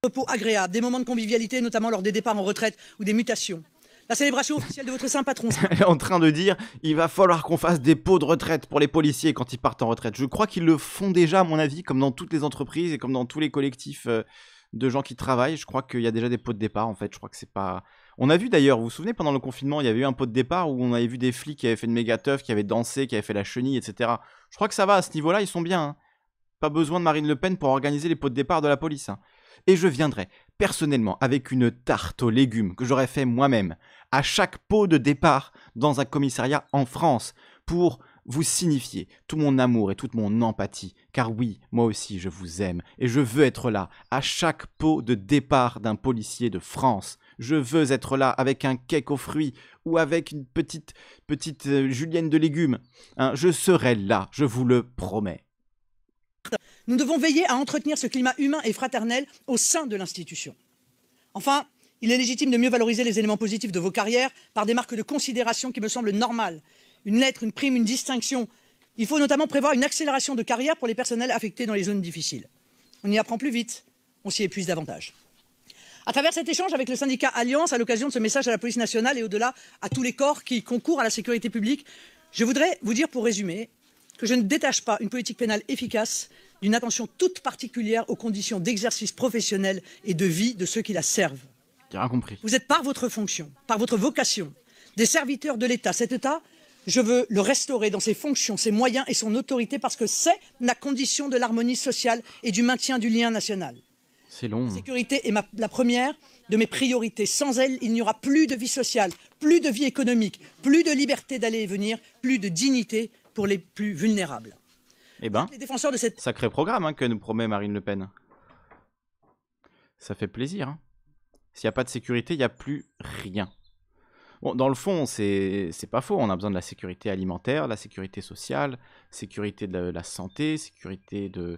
Repos agréable, des moments de convivialité, notamment lors des départs en retraite ou des mutations. La célébration officielle de votre saint patron. <laughs> elle est en train de dire il va falloir qu'on fasse des pots de retraite pour les policiers quand ils partent en retraite. Je crois qu'ils le font déjà, à mon avis, comme dans toutes les entreprises et comme dans tous les collectifs euh, de gens qui travaillent. Je crois qu'il y a déjà des pots de départ, en fait. Je crois que c'est pas. On a vu d'ailleurs, vous vous souvenez, pendant le confinement, il y avait eu un pot de départ où on avait vu des flics qui avaient fait une méga teuf, qui avaient dansé, qui avaient fait la chenille, etc. Je crois que ça va, à ce niveau-là, ils sont bien. Hein. Pas besoin de Marine Le Pen pour organiser les pots de départ de la police. Hein. Et je viendrai, personnellement, avec une tarte aux légumes que j'aurais fait moi-même, à chaque pot de départ dans un commissariat en France, pour vous signifier tout mon amour et toute mon empathie, car oui, moi aussi je vous aime, et je veux être là, à chaque pot de départ d'un policier de France, je veux être là avec un cake aux fruits ou avec une petite, petite euh, julienne de légumes. Hein, je serai là, je vous le promets. Nous devons veiller à entretenir ce climat humain et fraternel au sein de l'institution. Enfin, il est légitime de mieux valoriser les éléments positifs de vos carrières par des marques de considération qui me semblent normales. Une lettre, une prime, une distinction. Il faut notamment prévoir une accélération de carrière pour les personnels affectés dans les zones difficiles. On y apprend plus vite, on s'y épuise davantage. À travers cet échange avec le syndicat Alliance, à l'occasion de ce message à la police nationale et au-delà à tous les corps qui concourent à la sécurité publique, je voudrais vous dire pour résumer que je ne détache pas une politique pénale efficace d'une attention toute particulière aux conditions d'exercice professionnel et de vie de ceux qui la servent. compris. Vous êtes par votre fonction, par votre vocation, des serviteurs de l'État. Cet État, je veux le restaurer dans ses fonctions, ses moyens et son autorité parce que c'est la condition de l'harmonie sociale et du maintien du lien national. C'est La hein. sécurité est la première de mes priorités. Sans elle, il n'y aura plus de vie sociale, plus de vie économique, plus de liberté d'aller et venir, plus de dignité pour les plus vulnérables. Eh ben, les défenseurs de cette... sacré programme hein, que nous promet Marine Le Pen. Ça fait plaisir. Hein. S'il n'y a pas de sécurité, il n'y a plus rien. Bon, dans le fond, c'est pas faux. On a besoin de la sécurité alimentaire, la sécurité sociale, sécurité de la santé, sécurité de,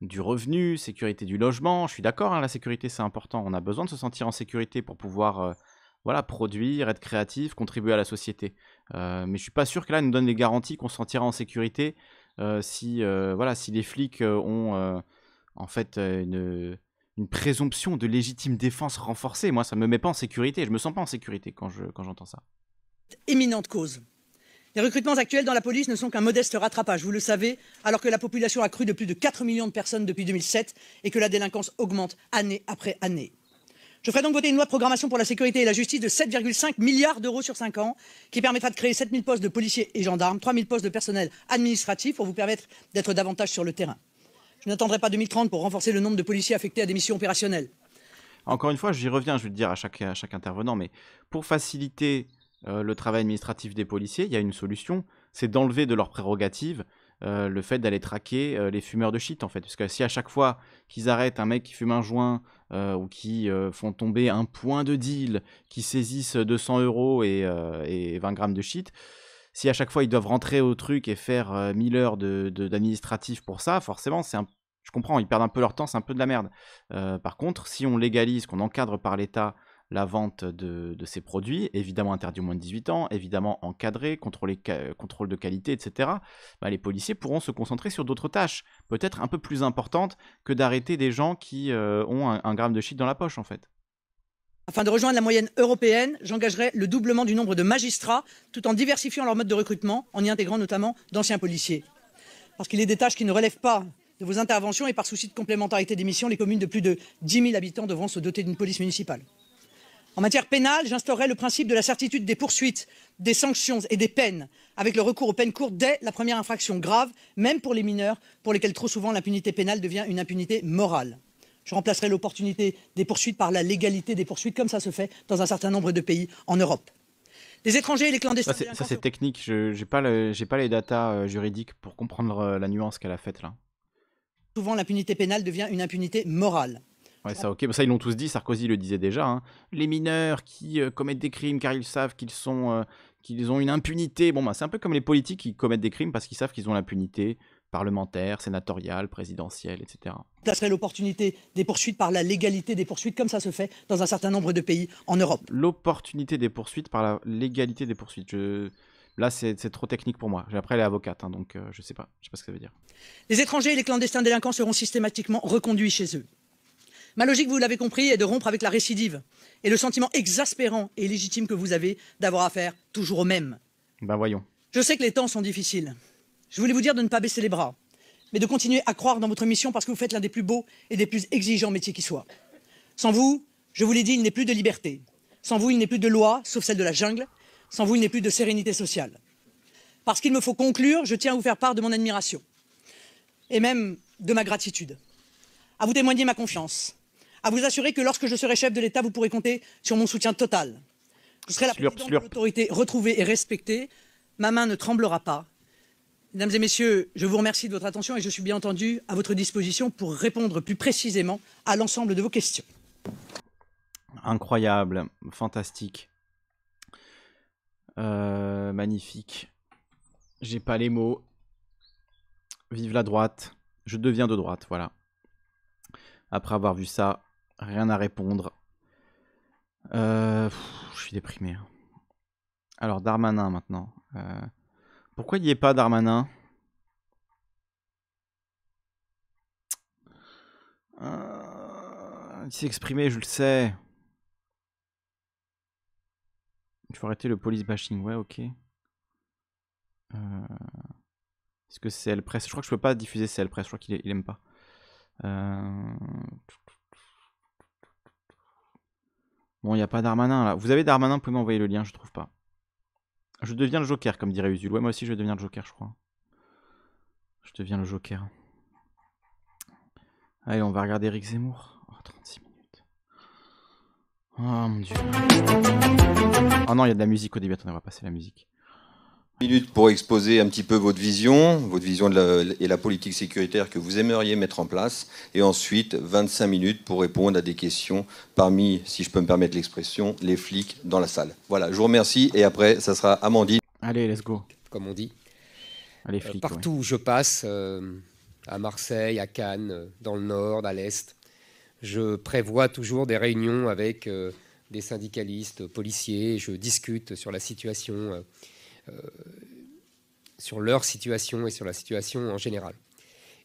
du revenu, sécurité du logement. Je suis d'accord, hein, la sécurité c'est important. On a besoin de se sentir en sécurité pour pouvoir euh, voilà, produire, être créatif, contribuer à la société. Euh, mais je suis pas sûr que là, nous donne les garanties qu'on se sentira en sécurité euh, si, voilà, si les flics ont en fait une, présomption de légitime défense renforcée. Moi, ça me met pas en sécurité. Je me sens pas en sécurité quand j'entends je, quand ça. Éminente cause. Les recrutements actuels dans la police ne sont qu'un modeste rattrapage, vous le savez, alors que la population a cru de plus de 4 millions de personnes depuis 2007 et que la délinquance augmente année après année. Je ferai donc voter une loi de programmation pour la sécurité et la justice de 7,5 milliards d'euros sur 5 ans, qui permettra de créer 000 postes de policiers et gendarmes, 000 postes de personnel administratif pour vous permettre d'être davantage sur le terrain. Je n'attendrai pas 2030 pour renforcer le nombre de policiers affectés à des missions opérationnelles. Encore une fois, j'y reviens, je vais le dire à à chaque intervenant, mais pour faciliter euh, le travail administratif des policiers, il y a une solution, c'est d'enlever de leurs prérogatives euh, le fait d'aller traquer euh, les fumeurs de shit en fait. Parce que si à chaque fois qu'ils arrêtent un mec qui fume un joint ou qui font tomber un point de deal, qui saisissent 200 euros et, 20 grammes de shit, si à chaque fois ils doivent rentrer au truc et faire 1000 heures d'administratif de, pour ça, forcément c'est un... Je comprends, ils perdent un peu leur temps, c'est un peu de la merde. par contre, si on légalise, qu'on encadre par l'État la vente de, ces produits, évidemment interdit aux moins de 18 ans, évidemment encadré, contrôlé, contrôle de qualité, etc., bah, les policiers pourront se concentrer sur d'autres tâches, peut-être un peu plus importantes que d'arrêter des gens qui euh, ont un, gramme de shit dans la poche, en fait. Afin de rejoindre la moyenne européenne, j'engagerai le doublement du nombre de magistrats, tout en diversifiant leur mode de recrutement, en y intégrant notamment d'anciens policiers. Parce qu'il est des tâches qui ne relèvent pas de vos interventions et par souci de complémentarité des missions, les communes de plus de 10 000 habitants devront se doter d'une police municipale. En matière pénale, j'instaurerai le principe de la certitude des poursuites, des sanctions et des peines, avec le recours aux peines courtes dès la première infraction grave, même pour les mineurs, pour lesquels trop souvent l'impunité pénale devient une impunité morale. Je remplacerai l'opportunité des poursuites par la légalité des poursuites, comme ça se fait dans un certain nombre de pays en Europe. Les étrangers et les clandestins. Ça, c'est technique. Je n'ai pas, les datas euh, juridiques pour comprendre euh, la nuance qu'elle a faite là. Souvent, l'impunité pénale devient une impunité morale ça, ok. Bah, ça, ils l'ont tous dit. Sarkozy le disait déjà. Hein. Les mineurs qui euh, commettent des crimes car ils savent qu'ils sont, euh, qu'ils ont une impunité. Bon, bah, c'est un peu comme les politiques qui commettent des crimes parce qu'ils savent qu'ils ont l'impunité parlementaire, sénatoriale, présidentielle, etc. Ça serait l'opportunité des poursuites par la légalité des poursuites, comme ça se fait dans un certain nombre de pays en Europe. L'opportunité des poursuites par la légalité des poursuites. Là, c'est trop technique pour moi. Après, elle est avocate, hein, donc euh, je ne sais pas. Je sais pas ce que ça veut dire. Les étrangers et les clandestins délinquants seront systématiquement reconduits chez eux. Ma logique, vous l'avez compris, est de rompre avec la récidive et le sentiment exaspérant et légitime que vous avez d'avoir affaire toujours au même. Ben voyons. Je sais que les temps sont difficiles. Je voulais vous dire de ne pas baisser les bras, mais de continuer à croire dans votre mission parce que vous faites l'un des plus beaux et des plus exigeants métiers qui soient. Sans vous, je vous l'ai dit, il n'est plus de liberté. Sans vous, il n'est plus de loi, sauf celle de la jungle. Sans vous, il n'est plus de sérénité sociale. Parce qu'il me faut conclure, je tiens à vous faire part de mon admiration et même de ma gratitude. À vous témoigner ma confiance, à vous assurer que lorsque je serai chef de l'État, vous pourrez compter sur mon soutien total. Je serai la présidente de l'autorité retrouvée et respectée. Ma main ne tremblera pas. Mesdames et messieurs, je vous remercie de votre attention et je suis bien entendu à votre disposition pour répondre plus précisément à l'ensemble de vos questions. Incroyable, fantastique, euh, magnifique. J'ai pas les mots. Vive la droite. Je deviens de droite, voilà. Après avoir vu ça, Rien à répondre. Euh, je suis déprimé. Hein. Alors, Darmanin maintenant. Euh, pourquoi il n'y est pas Darmanin euh, Il s'est exprimé, je le sais. Il faut arrêter le police bashing, ouais, ok. Est-ce que c'est elle presse Je crois que je peux pas diffuser elle presse, je crois qu'il aime pas. Euh... Bon, il n'y a pas Darmanin là. Vous avez Darmanin, vous pouvez m'envoyer le lien, je trouve pas. Je deviens le Joker, comme dirait Usul. Ouais, moi aussi je devenir le Joker, je crois. Je deviens le Joker. Allez, on va regarder Eric Zemmour. Oh, 36 minutes. Oh mon dieu. Oh non, il y a de la musique au début. Attendez, on va passer la musique minutes pour exposer un petit peu votre vision, votre vision de et la politique sécuritaire que vous aimeriez mettre en place, et ensuite 25 minutes pour répondre à des questions parmi, si je peux me permettre l'expression, les flics dans la salle. Voilà, je vous remercie, et après, ça sera Amandine. Allez, let's go. Comme on dit. Allez, flics, euh, partout où je passe, euh, à Marseille, à Cannes, euh, dans le nord, à l'est, je prévois toujours des réunions avec des syndicalistes, policiers, je discute sur la situation euh, sur leur situation et sur la situation en général.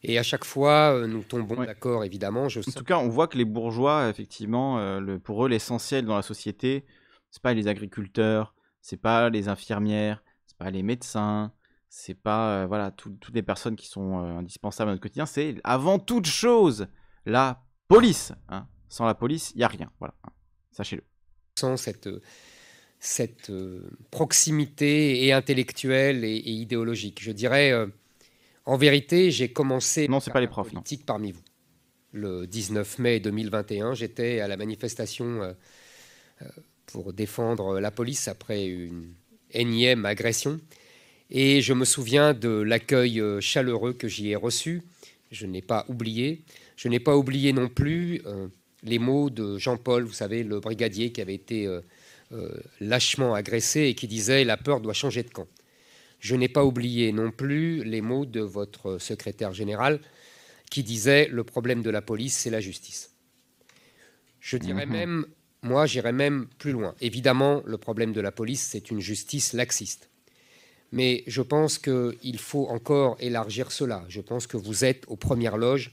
Et à chaque fois, euh, nous tombons d'accord, évidemment. Je en tout cas, on voit que les bourgeois, effectivement, euh, le, pour eux, l'essentiel dans la société, c'est pas les agriculteurs, c'est pas les infirmières, c'est pas les médecins, c'est pas voilà toutes les personnes qui sont indispensables à notre quotidien. C'est avant toute chose la police. Hein. Sans la police, il n'y a rien. Voilà, hein. sachez-le. Sans cette cette euh, proximité et intellectuelle et, idéologique. Je dirais, euh, en vérité, j'ai commencé. Non, c'est pas les profs. Politique parmi vous. Le 19 mai 2021, j'étais à la manifestation euh, pour défendre la police après une énième agression. Et je me souviens de l'accueil chaleureux que j'y ai reçu. Je n'ai pas oublié. Je n'ai pas oublié non plus les mots de Jean-Paul, vous savez, le brigadier qui avait été euh, lâchement agressé et qui disait La peur doit changer de camp. Je n'ai pas oublié non plus les mots de votre secrétaire général qui disait Le problème de la police, c'est la justice. Je dirais mhm. même, moi, j'irais même plus loin. Évidemment, le problème de la police, c'est une justice laxiste. Mais je pense qu'il faut encore élargir cela. Je pense que vous êtes aux premières loges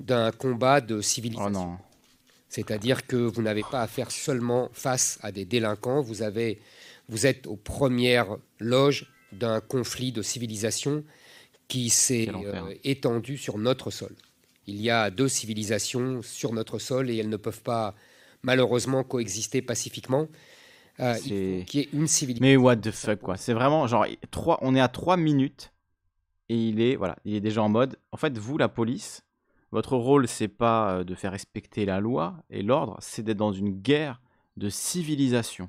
d'un combat de oh civilisation. C'est-à-dire que vous n'avez pas à faire seulement face à des délinquants, vous, avez, vous êtes aux premières loges d'un conflit de civilisation qui s'est euh, étendu sur notre sol. Il y a deux civilisations sur notre sol et elles ne peuvent pas malheureusement coexister pacifiquement. Euh, une Mais what the fuck quoi. C'est vraiment genre trois. on est à trois minutes et il est voilà, il est déjà en mode en fait vous la police votre rôle, c'est pas euh, de faire respecter la loi et l'ordre, c'est d'être dans une guerre de civilisation.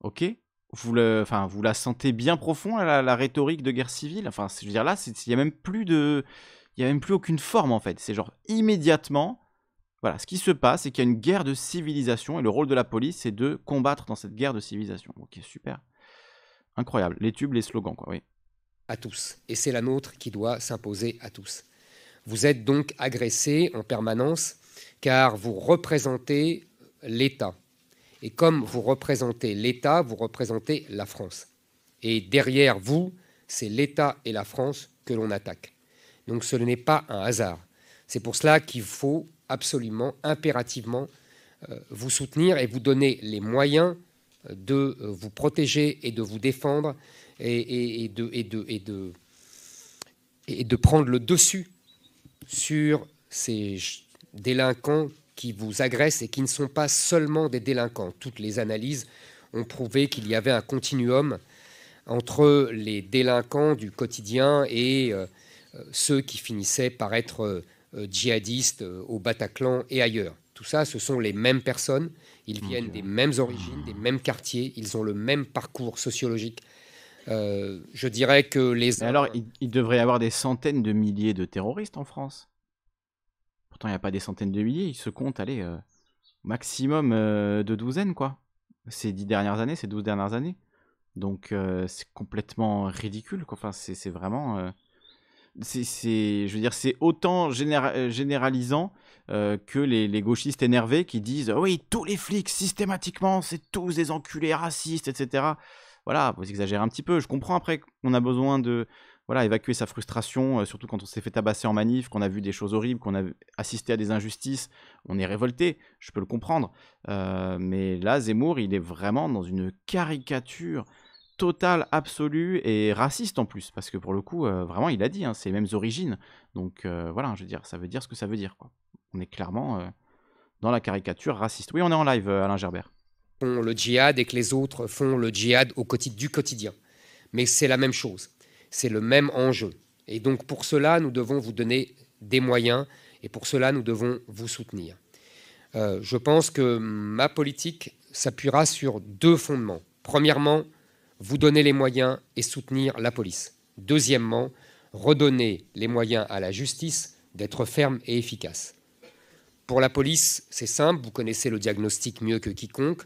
Ok vous, la sentez bien profond, la, rhétorique de guerre civile Enfin, je veux dire, là, il n'y a même plus de... Il n'y a même plus aucune forme, en fait. C'est genre immédiatement... Voilà, ce qui se passe, c'est qu'il y a une guerre de civilisation, et le rôle de la police, c'est de combattre dans cette guerre de civilisation. Ok, super. Incroyable. Les tubes, les slogans, quoi, oui. À tous. Et c'est la nôtre qui doit s'imposer à tous. Vous êtes donc agressé en permanence car vous représentez l'État. Et comme vous représentez l'État, vous représentez la France. Et derrière vous, c'est l'État et la France que l'on attaque. Donc ce n'est pas un hasard. C'est pour cela qu'il faut absolument, impérativement, euh, vous soutenir et vous donner les moyens euh, de euh, vous protéger et de vous défendre et, de, prendre le dessus sur ces délinquants qui vous agressent et qui ne sont pas seulement des délinquants. Toutes les analyses ont prouvé qu'il y avait un continuum entre les délinquants du quotidien et euh, ceux qui finissaient par être euh, euh, djihadistes au Bataclan et ailleurs. Tout ça, ce sont les mêmes personnes, ils viennent des mêmes origines, des mêmes quartiers, ils ont le même parcours sociologique, euh, je dirais que les. alors, il, devrait y avoir des centaines de milliers de terroristes en France. Pourtant, il n'y a pas des centaines de milliers. Ils se comptent, allez, euh, maximum euh, de douzaines, quoi. Ces dix dernières années, ces douze dernières années. Donc, c'est complètement ridicule, quoi. Enfin, c'est vraiment. je veux dire, c'est autant généralisant que les, gauchistes énervés qui disent oui tous les flics systématiquement c'est tous des enculés racistes etc voilà, vous exagérez un petit peu. Je comprends après qu'on a besoin de voilà, évacuer sa frustration, euh, surtout quand on s'est fait tabasser en manif, qu'on a vu des choses horribles, qu'on a assisté à des injustices, on est révolté, je peux le comprendre. Euh, mais là, Zemmour, il est vraiment dans une caricature totale, absolue et raciste en plus, parce que pour le coup, euh, vraiment, il a dit, hein, c'est les mêmes origines. Donc voilà, je veux dire, ça veut dire ce que ça veut dire. On est clairement dans la caricature raciste. Oui, on est en live, Alain Gerbert font le djihad et que les autres font le djihad au quotidien, du quotidien. Mais c'est la même chose, c'est le même enjeu. Et donc pour cela, nous devons vous donner des moyens et pour cela, nous devons vous soutenir. Euh, je pense que ma politique s'appuiera sur deux fondements. Premièrement, vous donner les moyens et soutenir la police. Deuxièmement, redonner les moyens à la justice d'être ferme et efficace. Pour la police, c'est simple, vous connaissez le diagnostic mieux que quiconque.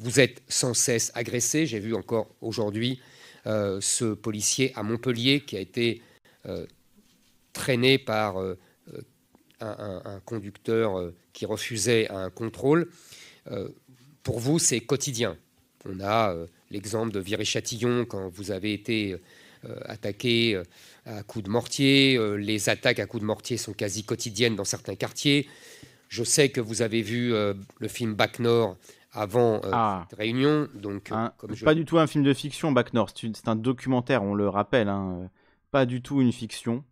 Vous êtes sans cesse agressé. J'ai vu encore aujourd'hui euh, ce policier à Montpellier qui a été euh, traîné par euh, un, conducteur qui refusait un contrôle. pour vous, c'est quotidien. On a l'exemple de viré châtillon quand vous avez été attaqué à coups de mortier. les attaques à coups de mortier sont quasi quotidiennes dans certains quartiers. Je sais que vous avez vu le film Back Nord avant euh, ah. cette réunion. Donc, euh, comme Pas du tout un film de fiction, Back North. C'est un documentaire, on le rappelle. Hein, euh, pas du tout une fiction.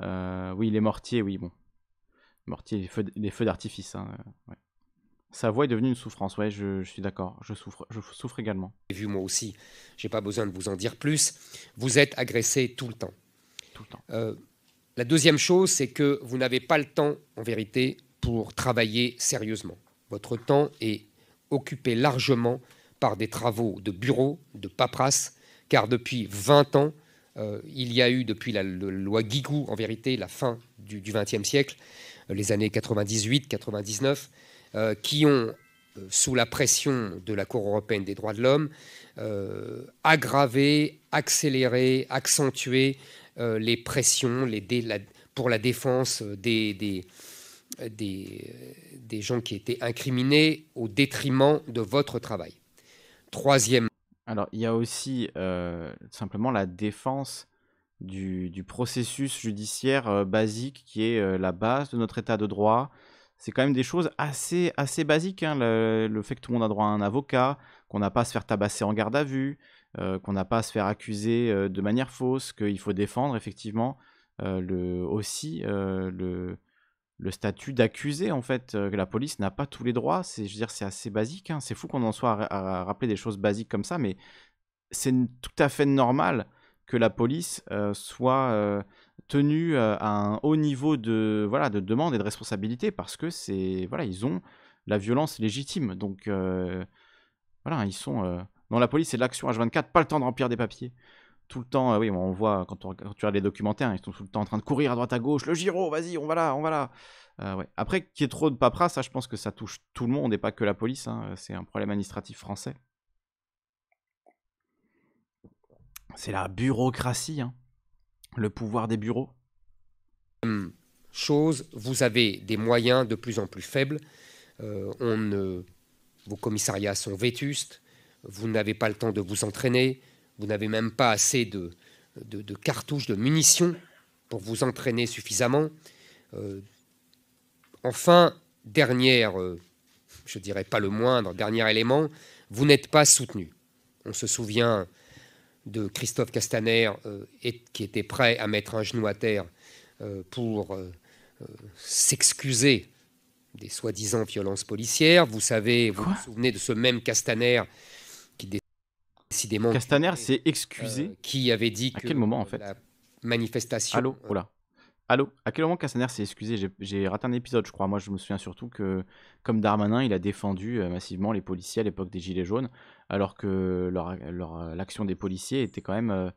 oui, les mortiers, oui, bon. Mortier, les feux, d'artifice. Hein, Sa voix est devenue une souffrance, ouais, je, suis d'accord, je souffre, je souffre également. J'ai vu moi aussi, j'ai pas besoin de vous en dire plus, vous êtes agressé tout le temps. Tout le temps. la deuxième chose, c'est que vous n'avez pas le temps, en vérité, pour travailler sérieusement. Votre temps est occupé largement par des travaux de bureaux, de paperasse, car depuis 20 ans, euh, il y a eu, depuis la, loi Guigou, en vérité, la fin du XXe siècle, euh, les années 98-99, euh, qui ont, sous la pression de la Cour européenne des droits de l'homme, aggravé, accéléré, accentué les pressions pour la défense des, des, des gens qui étaient incriminés au détriment de votre travail. Troisième. Alors, il y a aussi euh, simplement la défense du, processus judiciaire euh, basique qui est euh, la base de notre état de droit. C'est quand même des choses assez, assez basiques. Hein, le, fait que tout le monde a droit à un avocat, qu'on n'a pas à se faire tabasser en garde à vue, qu'on n'a pas à se faire accuser de manière fausse, qu'il faut défendre effectivement le, aussi le, le statut d'accusé en fait euh, que la police n'a pas tous les droits c'est je veux dire c'est assez basique hein. c'est fou qu'on en soit à, rappeler des choses basiques comme ça mais c'est tout à fait normal que la police euh, soit euh, tenue à un haut niveau de voilà de demande et de responsabilité parce que c'est voilà ils ont la violence légitime donc voilà ils sont Non, la police c'est l'action H24 pas le temps de remplir des papiers tout le temps, euh, oui, on voit quand, tu regardes les documentaires, ils sont tout le temps en train de courir à droite à gauche, le Giro, vas-y, on va là, on va là. Euh, Après, qu'il y ait trop de paperasse, ça, je pense que ça touche tout le monde et pas que la police. Hein, c'est un problème administratif français. C'est la bureaucratie, hein. le pouvoir des bureaux. Hum, chose, vous avez des moyens de plus en plus faibles. Euh, vos commissariats sont vétustes. Vous n'avez pas le temps de vous entraîner vous n'avez même pas assez de, cartouches, de munitions pour vous entraîner suffisamment. Euh, enfin, dernier, je euh, je dirais pas le moindre, dernier élément, vous n'êtes pas soutenu. On se souvient de Christophe Castaner euh, qui était prêt à mettre un genou à terre pour s'excuser des soi-disant violences policières. Vous savez, vous vous souvenez de ce même Castaner Castaner euh, s'est excusé. Euh, qui avait dit à quel moment en fait manifestation. Allô, voilà. Euh, Allô, à quel moment Castaner s'est excusé J'ai raté un épisode, je crois. Moi, je me souviens surtout que, comme Darmanin, il a défendu massivement les policiers à l'époque des Gilets jaunes, alors que l'action des policiers était quand même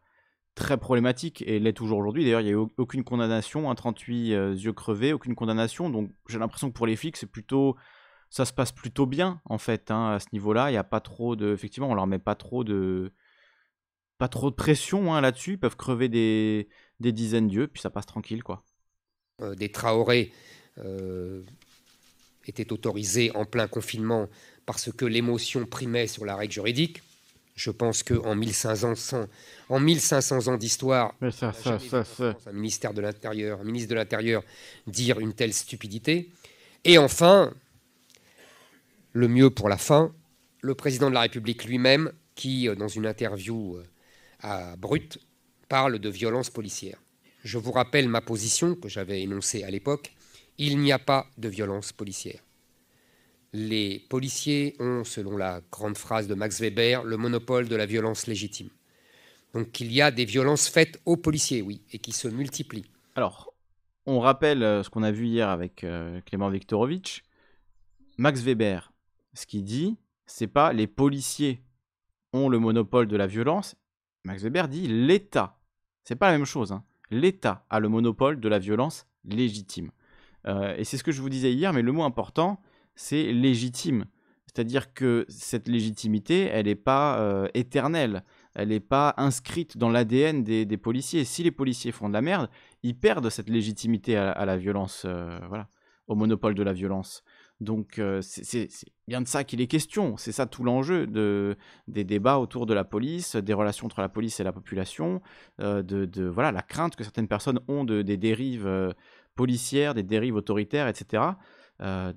très problématique et l'est toujours aujourd'hui. D'ailleurs, il n'y a eu aucune condamnation, un 38 yeux crevés, aucune condamnation. Donc, j'ai l'impression que pour les flics, c'est plutôt ça se passe plutôt bien en fait hein, à ce niveau-là. Il n'y a pas trop de, effectivement, on leur met pas trop de, pas trop de pression hein, là-dessus. Ils peuvent crever des, des dizaines d'yeux, puis ça passe tranquille quoi. Euh, des Traoré euh, étaient autorisés en plein confinement parce que l'émotion primait sur la règle juridique. Je pense qu'en 1500, en 1500 ans d'histoire, un ministère de l'intérieur, un ministre de l'intérieur, dire une telle stupidité. Et enfin, le mieux pour la fin, le président de la République lui-même, qui, euh, dans une interview euh, à Brut, parle de violence policière. Je vous rappelle ma position que j'avais énoncée à l'époque. Il n'y a pas de violence policière. Les policiers ont, selon la grande phrase de Max Weber, le monopole de la violence légitime. Donc il y a des violences faites aux policiers, oui, et qui se multiplient. Alors, on rappelle euh, ce qu'on a vu hier avec Clément Viktorovitch. Max Weber, ce qu'il dit, c'est pas les policiers ont le monopole de la violence. Max Weber dit l'État. C'est pas la même chose. Hein. L'État a le monopole de la violence légitime. Euh, et c'est ce que je vous disais hier, mais le mot important, c'est légitime. C'est-à-dire que cette légitimité, elle n'est pas euh, éternelle, elle n'est pas inscrite dans l'ADN des, policiers. Si les policiers font de la merde, ils perdent cette légitimité à, la violence, euh, voilà, au monopole de la violence. Donc euh, c'est bien de ça qu'il est question, c'est ça tout l'enjeu des débats autour de la police, des relations entre la police et la population, euh, de, voilà la crainte que certaines personnes ont des dérives euh, policières, des dérives autoritaires, etc.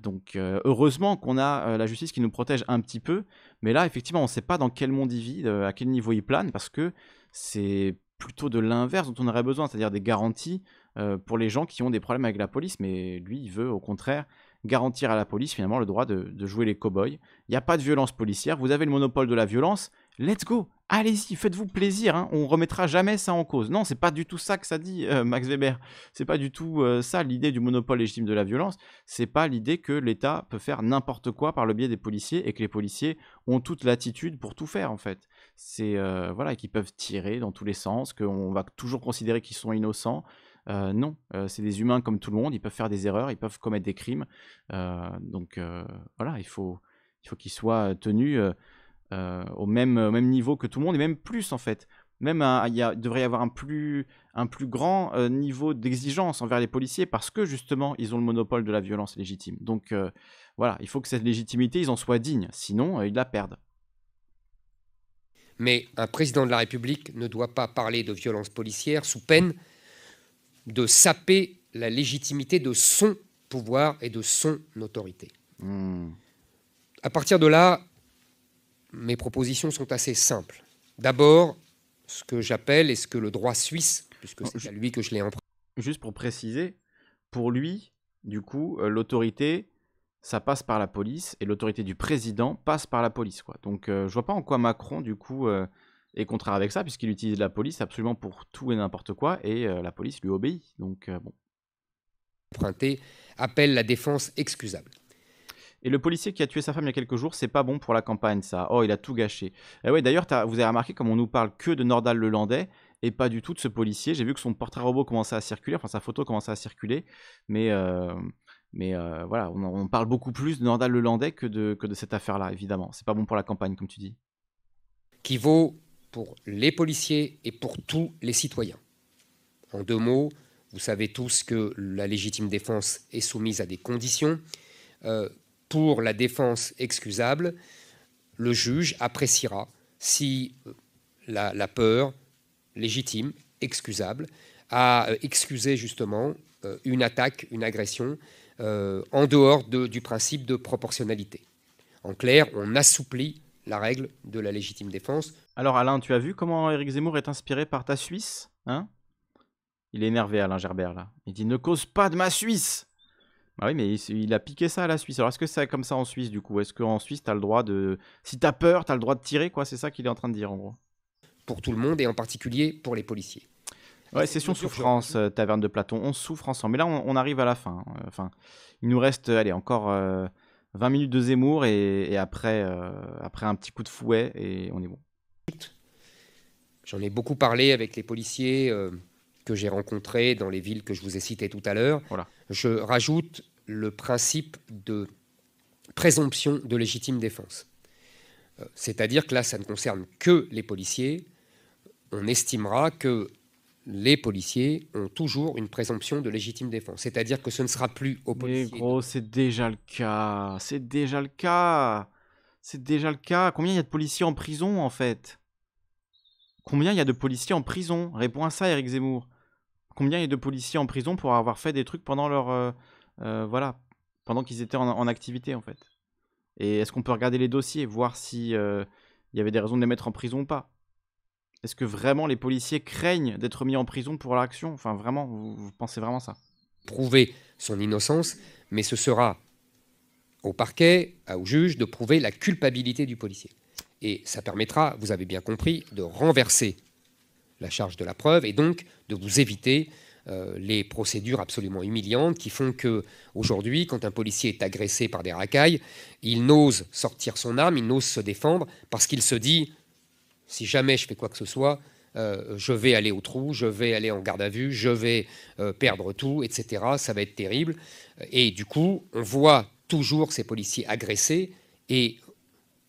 donc heureusement qu'on a la justice qui nous protège un petit peu, mais là effectivement on ne sait pas dans quel monde il vit, à quel niveau il plane, parce que c'est plutôt de l'inverse dont on aurait besoin, c'est-à-dire des garanties pour les gens qui ont des problèmes avec la police, mais lui il veut au contraire garantir à la police finalement le droit de, jouer les cow-boys. Il n'y a pas de violence policière, vous avez le monopole de la violence, let's go Allez-y, faites-vous plaisir, hein. on remettra jamais ça en cause. Non, c'est pas du tout ça que ça dit euh, Max Weber. C'est pas du tout euh, ça l'idée du monopole légitime de la violence. C'est pas l'idée que l'État peut faire n'importe quoi par le biais des policiers et que les policiers ont toute l'attitude pour tout faire en fait. C'est euh, voilà qu'ils peuvent tirer dans tous les sens, qu'on va toujours considérer qu'ils sont innocents euh, non, euh, c'est des humains comme tout le monde, ils peuvent faire des erreurs, ils peuvent commettre des crimes. Euh, donc voilà, il faut, qu'ils soient tenus au, même, niveau que tout le monde, et même plus en fait. Même il devrait y avoir un plus, un plus grand niveau d'exigence envers les policiers parce que justement ils ont le monopole de la violence légitime. Donc voilà, il faut que cette légitimité, ils en soient dignes, sinon ils la perdent. Mais un président de la République ne doit pas parler de violence policière sous peine de saper la légitimité de son pouvoir et de son autorité. Hmm. À partir de là, mes propositions sont assez simples. D'abord, ce que j'appelle est ce que le droit suisse, puisque oh, c'est à lui que je l'ai emprunté. Juste pour préciser, pour lui, du coup, euh, l'autorité, ça passe par la police et l'autorité du président passe par la police. Quoi. Donc, euh, je ne vois pas en quoi Macron, du coup, euh, est contraire avec ça, puisqu'il utilise la police absolument pour tout et n'importe quoi, et euh, la police lui obéit. Donc, euh, bon. Emprunté appelle la défense excusable. Et le policier qui a tué sa femme il y a quelques jours, c'est pas bon pour la campagne, ça. Oh, il a tout gâché. Et eh ouais, d'ailleurs, vous avez remarqué comme on nous parle que de Nordal le Landais et pas du tout de ce policier. J'ai vu que son portrait robot commençait à circuler, enfin sa photo commençait à circuler, mais euh, mais voilà, on, parle beaucoup plus de Nordal le Landais que de que de cette affaire-là, évidemment. C'est pas bon pour la campagne, comme tu dis. Qui vaut pour les policiers et pour tous les citoyens. En deux mots, vous savez tous que la légitime défense est soumise à des conditions. Euh, pour la défense excusable, le juge appréciera si euh, la, peur légitime, excusable, a euh, excusé justement une attaque, une agression, en dehors du principe de proportionnalité. En clair, on assouplit la règle de la légitime défense alors Alain, tu as vu comment Eric Zemmour est inspiré par ta Suisse Hein Il est énervé Alain Gerbert là. Il dit ne cause pas de ma Suisse Bah oui mais il, a piqué ça à la Suisse. Alors est-ce que c'est comme ça en Suisse du coup Est-ce qu'en Suisse t'as le droit de... Si t'as peur, t'as le droit de tirer quoi C'est ça qu'il est en train de dire en gros. Pour tout le monde et en particulier pour les policiers. Ouais, session souffrance, euh, taverne de Platon. On souffre ensemble. Mais là, on, arrive à la fin. Hein. Enfin, il nous reste, euh, allez, encore 20 euh, minutes de Zemmour et, après, après un petit coup de fouet et on est bon. J'en ai beaucoup parlé avec les policiers euh, que j'ai rencontrés dans les villes que je vous ai citées tout à l'heure. Je rajoute le principe de présomption de légitime défense. Euh, c'est-à-dire que là, ça ne concerne que les policiers. On estimera que les policiers ont toujours une présomption de légitime défense. C'est-à-dire que ce ne sera plus au policiers. Mais gros, c'est déjà le cas. C'est déjà le cas. C'est déjà le cas. Combien il y a de policiers en prison, en fait Combien il y a de policiers en prison Réponds à ça, Eric Zemmour. Combien il y a de policiers en prison pour avoir fait des trucs pendant leur... Euh, euh, voilà, pendant qu'ils étaient en, activité, en fait Et est-ce qu'on peut regarder les dossiers, voir si euh, il y avait des raisons de les mettre en prison ou pas Est-ce que vraiment les policiers craignent d'être mis en prison pour leur action Enfin, vraiment, vous, vous pensez vraiment ça Prouver son innocence, mais ce sera au parquet, au juge, de prouver la culpabilité du policier. Et ça permettra, vous avez bien compris, de renverser la charge de la preuve et donc de vous éviter euh, les procédures absolument humiliantes qui font que aujourd'hui, quand un policier est agressé par des racailles, il n'ose sortir son arme, il n'ose se défendre parce qu'il se dit si jamais je fais quoi que ce soit, euh, je vais aller au trou, je vais aller en garde à vue, je vais euh, perdre tout, etc. Ça va être terrible. Et du coup, on voit toujours ces policiers agressés et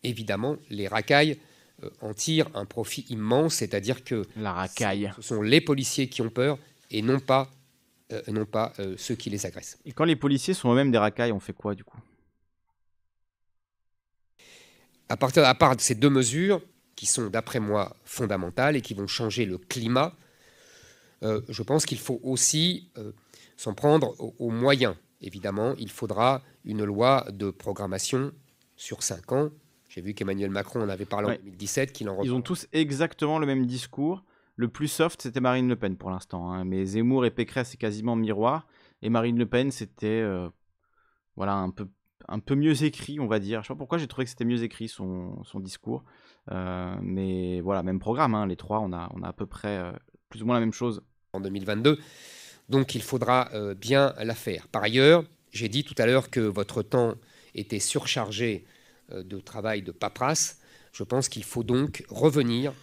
évidemment les racailles euh, en tirent un profit immense, c'est-à-dire que ce sont les policiers qui ont peur et non pas, euh, non pas euh, ceux qui les agressent. Et quand les policiers sont eux-mêmes des racailles, on fait quoi du coup à, partir, part ces deux mesures, qui sont d'après moi fondamentales et qui vont changer le climat, je pense qu'il faut aussi s'en prendre aux moyens évidemment, il faudra une loi de programmation sur 5 ans. J'ai vu qu'Emmanuel Macron en avait parlé en 2017, qu'il en reparle. Ils ont tous exactement le même discours. Le plus soft, c'était Marine Le Pen pour l'instant. Hein. Mais Zemmour et Pécresse, c'est quasiment miroir. Et Marine Le Pen, c'était euh, voilà, un, peu, un peu mieux écrit, on va dire. Je sais pas pourquoi j'ai trouvé que c'était mieux écrit son, discours. Euh, mais voilà, même programme. Hein. Les trois, on a, on a à peu près euh, plus ou moins la même chose. En 2022. Donc il faudra euh, bien la faire. Par ailleurs, j'ai dit tout à l'heure que votre temps était surchargé euh, de travail de paperasse. Je pense qu'il faut donc revenir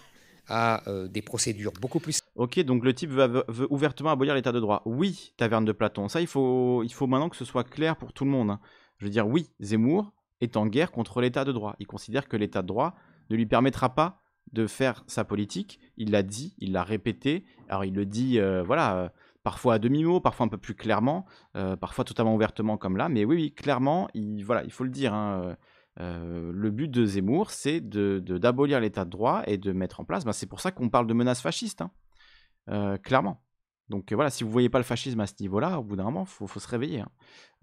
à euh, des procédures beaucoup plus... Ok, donc le type veut, ouvertement abolir l'état de droit. Oui, taverne de Platon. Ça, il faut, il faut maintenant que ce soit clair pour tout le monde. Hein. Je veux dire, oui, Zemmour est en guerre contre l'état de droit. Il considère que l'état de droit ne lui permettra pas de faire sa politique. Il l'a dit, il l'a répété. Alors il le dit, voilà, parfois à demi-mot, parfois un peu plus clairement, euh, parfois totalement ouvertement comme là. Mais oui, oui clairement, il, voilà, il faut le dire. Hein, euh, euh, le but de Zemmour, c'est d'abolir de, l'état de droit et de mettre en place. Ben, c'est pour ça qu'on parle de menace fasciste, hein. clairement. Donc voilà, si vous voyez pas le fascisme à ce niveau-là, au bout d'un moment, faut, faut se réveiller. Hein.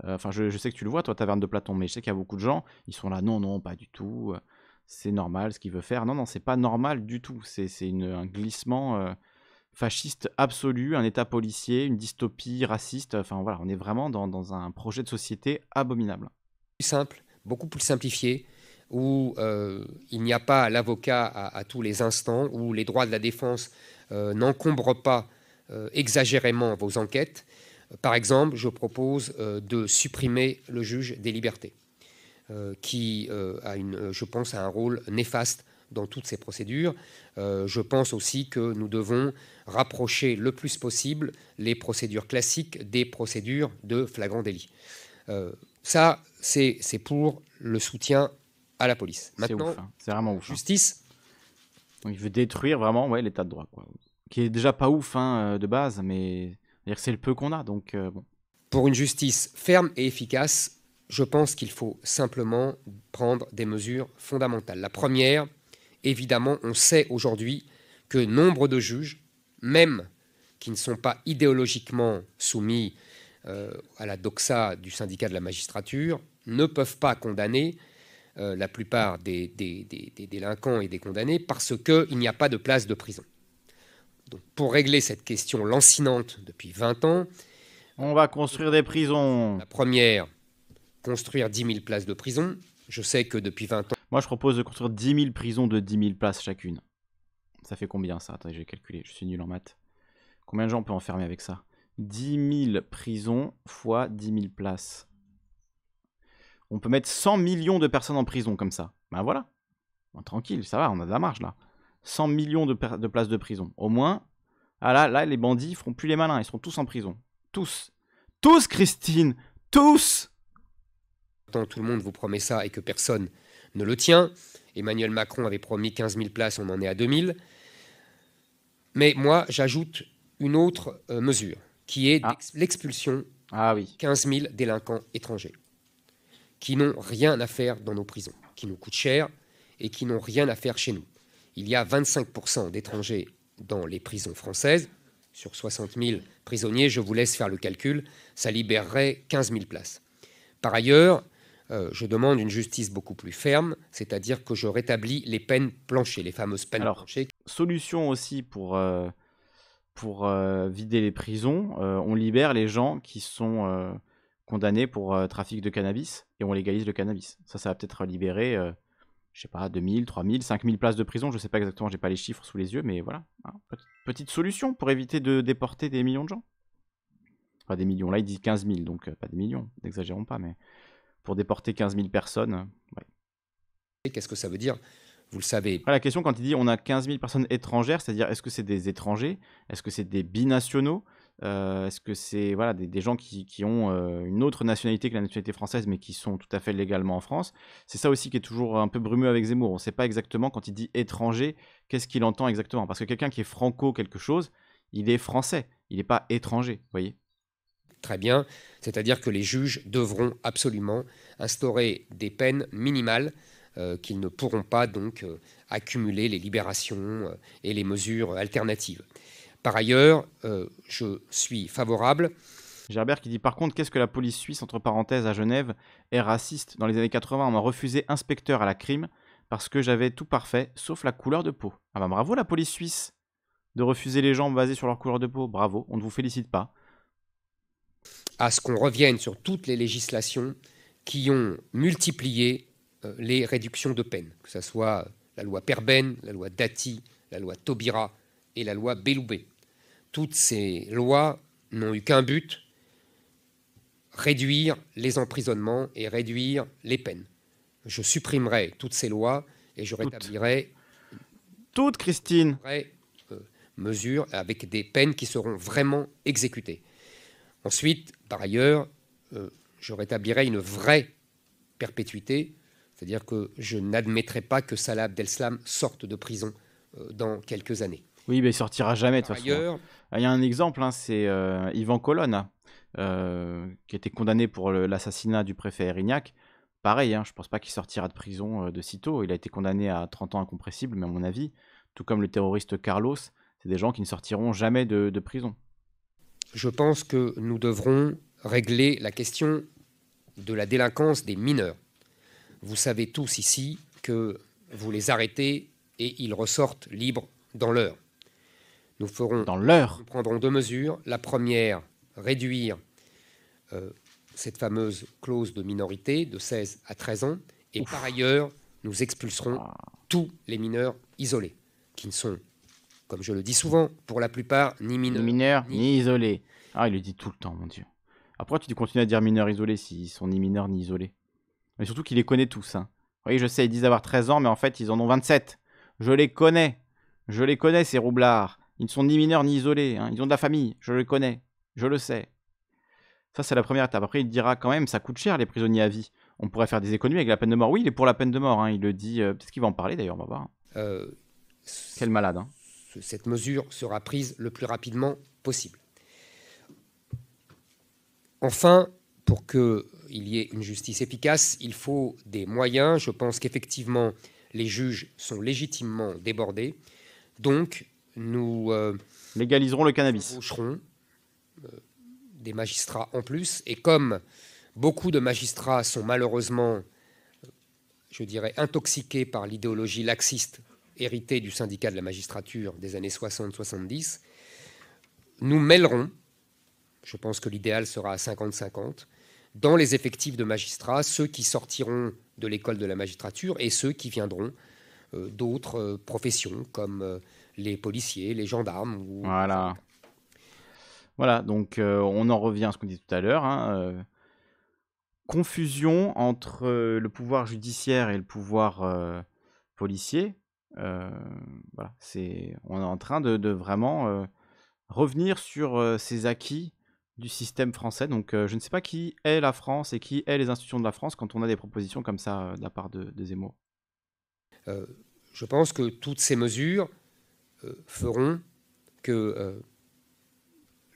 Enfin, je, sais que tu le vois, toi, Taverne de Platon, mais je sais qu'il y a beaucoup de gens, ils sont là, non, non, pas du tout. C'est normal ce qu'il veut faire. Non, non, c'est pas normal du tout. C'est un glissement fasciste absolu, un État policier, une dystopie raciste. Enfin voilà, on est vraiment dans, dans un projet de société abominable. Plus simple, beaucoup plus simplifié, où euh, il n'y a pas l'avocat à, tous les instants, où les droits de la défense euh, n'encombrent pas euh, exagérément vos enquêtes. Par exemple, je propose de supprimer le juge des libertés, qui a, une, je pense, a un rôle néfaste dans toutes ces procédures. je pense aussi que nous devons rapprocher le plus possible les procédures classiques des procédures de flagrant délit. Euh, ça, c'est pour le soutien à la police. ouf, hein. c'est vraiment ouf. Hein. Justice. il veut détruire vraiment ouais, l'état de droit, quoi. qui est déjà pas ouf hein, euh, de base, mais c'est le peu qu'on a. Donc, euh, bon. Pour une justice ferme et efficace, je pense qu'il faut simplement prendre des mesures fondamentales. La première, évidemment, on sait aujourd'hui que nombre de juges même qui ne sont pas idéologiquement soumis euh, à la doxa du syndicat de la magistrature, ne peuvent pas condamner euh, la plupart des, délinquants et des condamnés parce qu'il n'y a pas de place de prison. Donc, pour régler cette question lancinante depuis 20 ans, on va construire des prisons. La première, construire 10 000 places de prison. Je sais que depuis 20 ans... Moi, je propose de construire 10 000 prisons de 10 000 places chacune. Ça fait combien ça Attendez, j'ai calculé, je suis nul en maths. Combien de gens on peut enfermer avec ça 10 000 prisons fois 10 000 places. On peut mettre 100 millions de personnes en prison comme ça. Ben voilà. tranquille, ça va, on a de la marge là. 100 millions de, places de prison. Au moins, ah là, là, les bandits feront plus les malins, ils seront tous en prison. Tous. Tous, Christine Tous Attends, tout le monde vous promet ça et que personne ne le tient, Emmanuel Macron avait promis 15 000 places, on en est à 2 000. Mais moi, j'ajoute une autre euh, mesure, qui est ah. l'expulsion de ah oui. 15 000 délinquants étrangers, qui n'ont rien à faire dans nos prisons, qui nous coûtent cher et qui n'ont rien à faire chez nous. Il y a 25 d'étrangers dans les prisons françaises. Sur 60 000 prisonniers, je vous laisse faire le calcul, ça libérerait 15 000 places. Par ailleurs, euh, je demande une justice beaucoup plus ferme, c'est-à-dire que je rétablis les peines planchées, les fameuses peines Alors, Solution aussi pour, euh, pour euh, vider les prisons, on libère les gens qui sont condamnés pour trafic de cannabis et on légalise le cannabis. Ça, ça va peut-être libérer, je sais pas, 2000, 3000, 5000 places de prison, je ne sais pas exactement, j'ai pas les chiffres sous les yeux, mais voilà. Hein, petite solution pour éviter de déporter des millions de gens. Enfin, des millions, là il dit 15 000, donc pas des millions, n'exagérons pas, mais pour déporter 15 000 personnes. Qu'est-ce que ça veut dire vous le savez. la question, quand il dit on a 15 000 personnes étrangères, c'est-à-dire est-ce que c'est des étrangers Est-ce que c'est des binationaux euh, Est-ce que c'est voilà, des, gens qui, qui ont euh, une autre nationalité que la nationalité française, mais qui sont tout à fait légalement en France C'est ça aussi qui est toujours un peu brumeux avec Zemmour. On ne sait pas exactement, quand il dit étranger, qu'est-ce qu'il entend exactement. Parce que quelqu'un qui est franco quelque chose, il est français, il n'est pas étranger, vous voyez Très bien. C'est-à-dire que les juges devront absolument instaurer des peines minimales euh, qu'ils ne pourront pas donc euh, accumuler les libérations euh, et les mesures alternatives. Par ailleurs, je suis favorable. Gerbert qui dit par contre, qu'est-ce que la police suisse, entre parenthèses, à Genève, est raciste Dans les années 80, on m'a refusé inspecteur à la crime parce que j'avais tout parfait, sauf la couleur de peau. Ah bah bravo la police suisse de refuser les gens basés sur leur couleur de peau. Bravo, on ne vous félicite pas à ce qu'on revienne sur toutes les législations qui ont multiplié euh, les réductions de peine, que ce soit la loi Perben, la loi Dati, la loi Taubira et la loi Belloubet. Toutes ces lois n'ont eu qu'un but, réduire les emprisonnements et réduire les peines. Je supprimerai toutes ces lois et je rétablirai toutes, Christine. Euh, mesures avec des peines qui seront vraiment exécutées. Ensuite, par ailleurs, euh, je rétablirai une vraie perpétuité, c'est-à-dire que je n'admettrai pas que Salah Abdeslam sorte de prison euh, dans quelques années. Oui, mais il sortira jamais de toute hein. ah, il y a un exemple, hein, c'est Yvan euh, Ivan Colonna, qui était condamné pour l'assassinat du préfet Erignac. Pareil, hein, je ne pense pas qu'il sortira de prison de sitôt. Il a été condamné à 30 ans incompressibles, mais à mon avis, tout comme le terroriste Carlos, c'est des gens qui ne sortiront jamais de prison je pense que nous devrons régler la question de la délinquance des mineurs. Vous savez tous ici que vous les arrêtez et ils ressortent libres dans l'heure. Nous ferons dans l'heure. Nous prendrons deux mesures. La première, réduire euh, cette fameuse clause de minorité de 16 à 13 ans. Et par ailleurs, nous expulserons ah. tous les mineurs isolés, qui ne sont comme je le dis souvent, pour la plupart, ni mineurs. Ni, isolés. Ah, il le dit tout le temps, mon Dieu. Après, ah, tu continues à dire mineurs isolés s'ils sont ni mineurs ni isolés. Mais surtout qu'il les connaît tous. Hein. Oui, je sais, ils disent avoir 13 ans, mais en fait, ils en ont 27. Je les connais. Je les connais, ces roublards. Ils ne sont ni mineurs ni isolés. Hein. Ils ont de la famille. Je les connais. Je le sais. Ça, c'est la première étape. Après, il dira quand même, ça coûte cher les prisonniers à vie. On pourrait faire des économies avec la peine de mort. Oui, il est pour la peine de mort. Hein. Il le dit. Euh, peut-être qu'il va en parler d'ailleurs, on va voir. Euh, Quel malade. Hein cette mesure sera prise le plus rapidement possible. Enfin, pour qu'il y ait une justice efficace, il faut des moyens. Je pense qu'effectivement, les juges sont légitimement débordés. Donc, nous euh, légaliserons le cannabis. Nous euh, des magistrats en plus. Et comme beaucoup de magistrats sont malheureusement, euh, je dirais, intoxiqués par l'idéologie laxiste hérité du syndicat de la magistrature des années 60-70, nous mêlerons, je pense que l'idéal sera à 50-50, dans les effectifs de magistrats, ceux qui sortiront de l'école de la magistrature et ceux qui viendront euh, d'autres euh, professions comme euh, les policiers, les gendarmes. Voilà. Voilà, donc on en revient à ce qu'on dit tout à l'heure. Hein, confusion entre le pouvoir judiciaire et le pouvoir policier. Euh, voilà, c'est, on est en train de, vraiment euh, revenir sur euh, ces acquis du système français. Donc je ne sais pas qui est la France et qui est les institutions de la France quand on a des propositions comme ça de la part de, Zemmour. je pense que toutes ces mesures feront que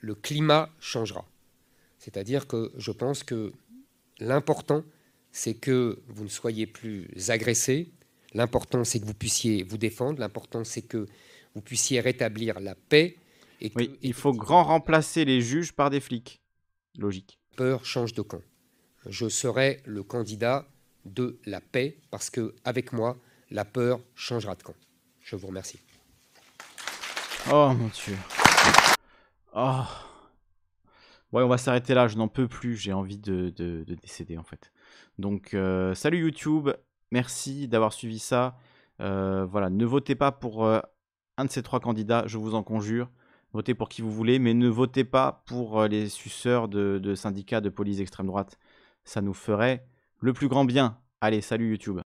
le climat changera. C'est-à-dire que je pense que l'important, c'est que vous ne soyez plus agressés L'important, c'est que vous puissiez vous défendre. L'important, c'est que vous puissiez rétablir la paix. oui, il faut grand remplacer les juges par des flics. Logique. Peur change de camp. Je serai le candidat de la paix parce que avec moi, la peur changera de camp. Je vous remercie. Oh mon dieu. Oh. on va s'arrêter là, je n'en peux plus, j'ai envie de, décéder en fait. Donc, euh, salut YouTube, Merci d'avoir suivi ça. Euh, voilà, ne votez pas pour euh, un de ces trois candidats, je vous en conjure. Votez pour qui vous voulez, mais ne votez pas pour euh, les suceurs de, de syndicats de police extrême droite. Ça nous ferait le plus grand bien. Allez, salut YouTube.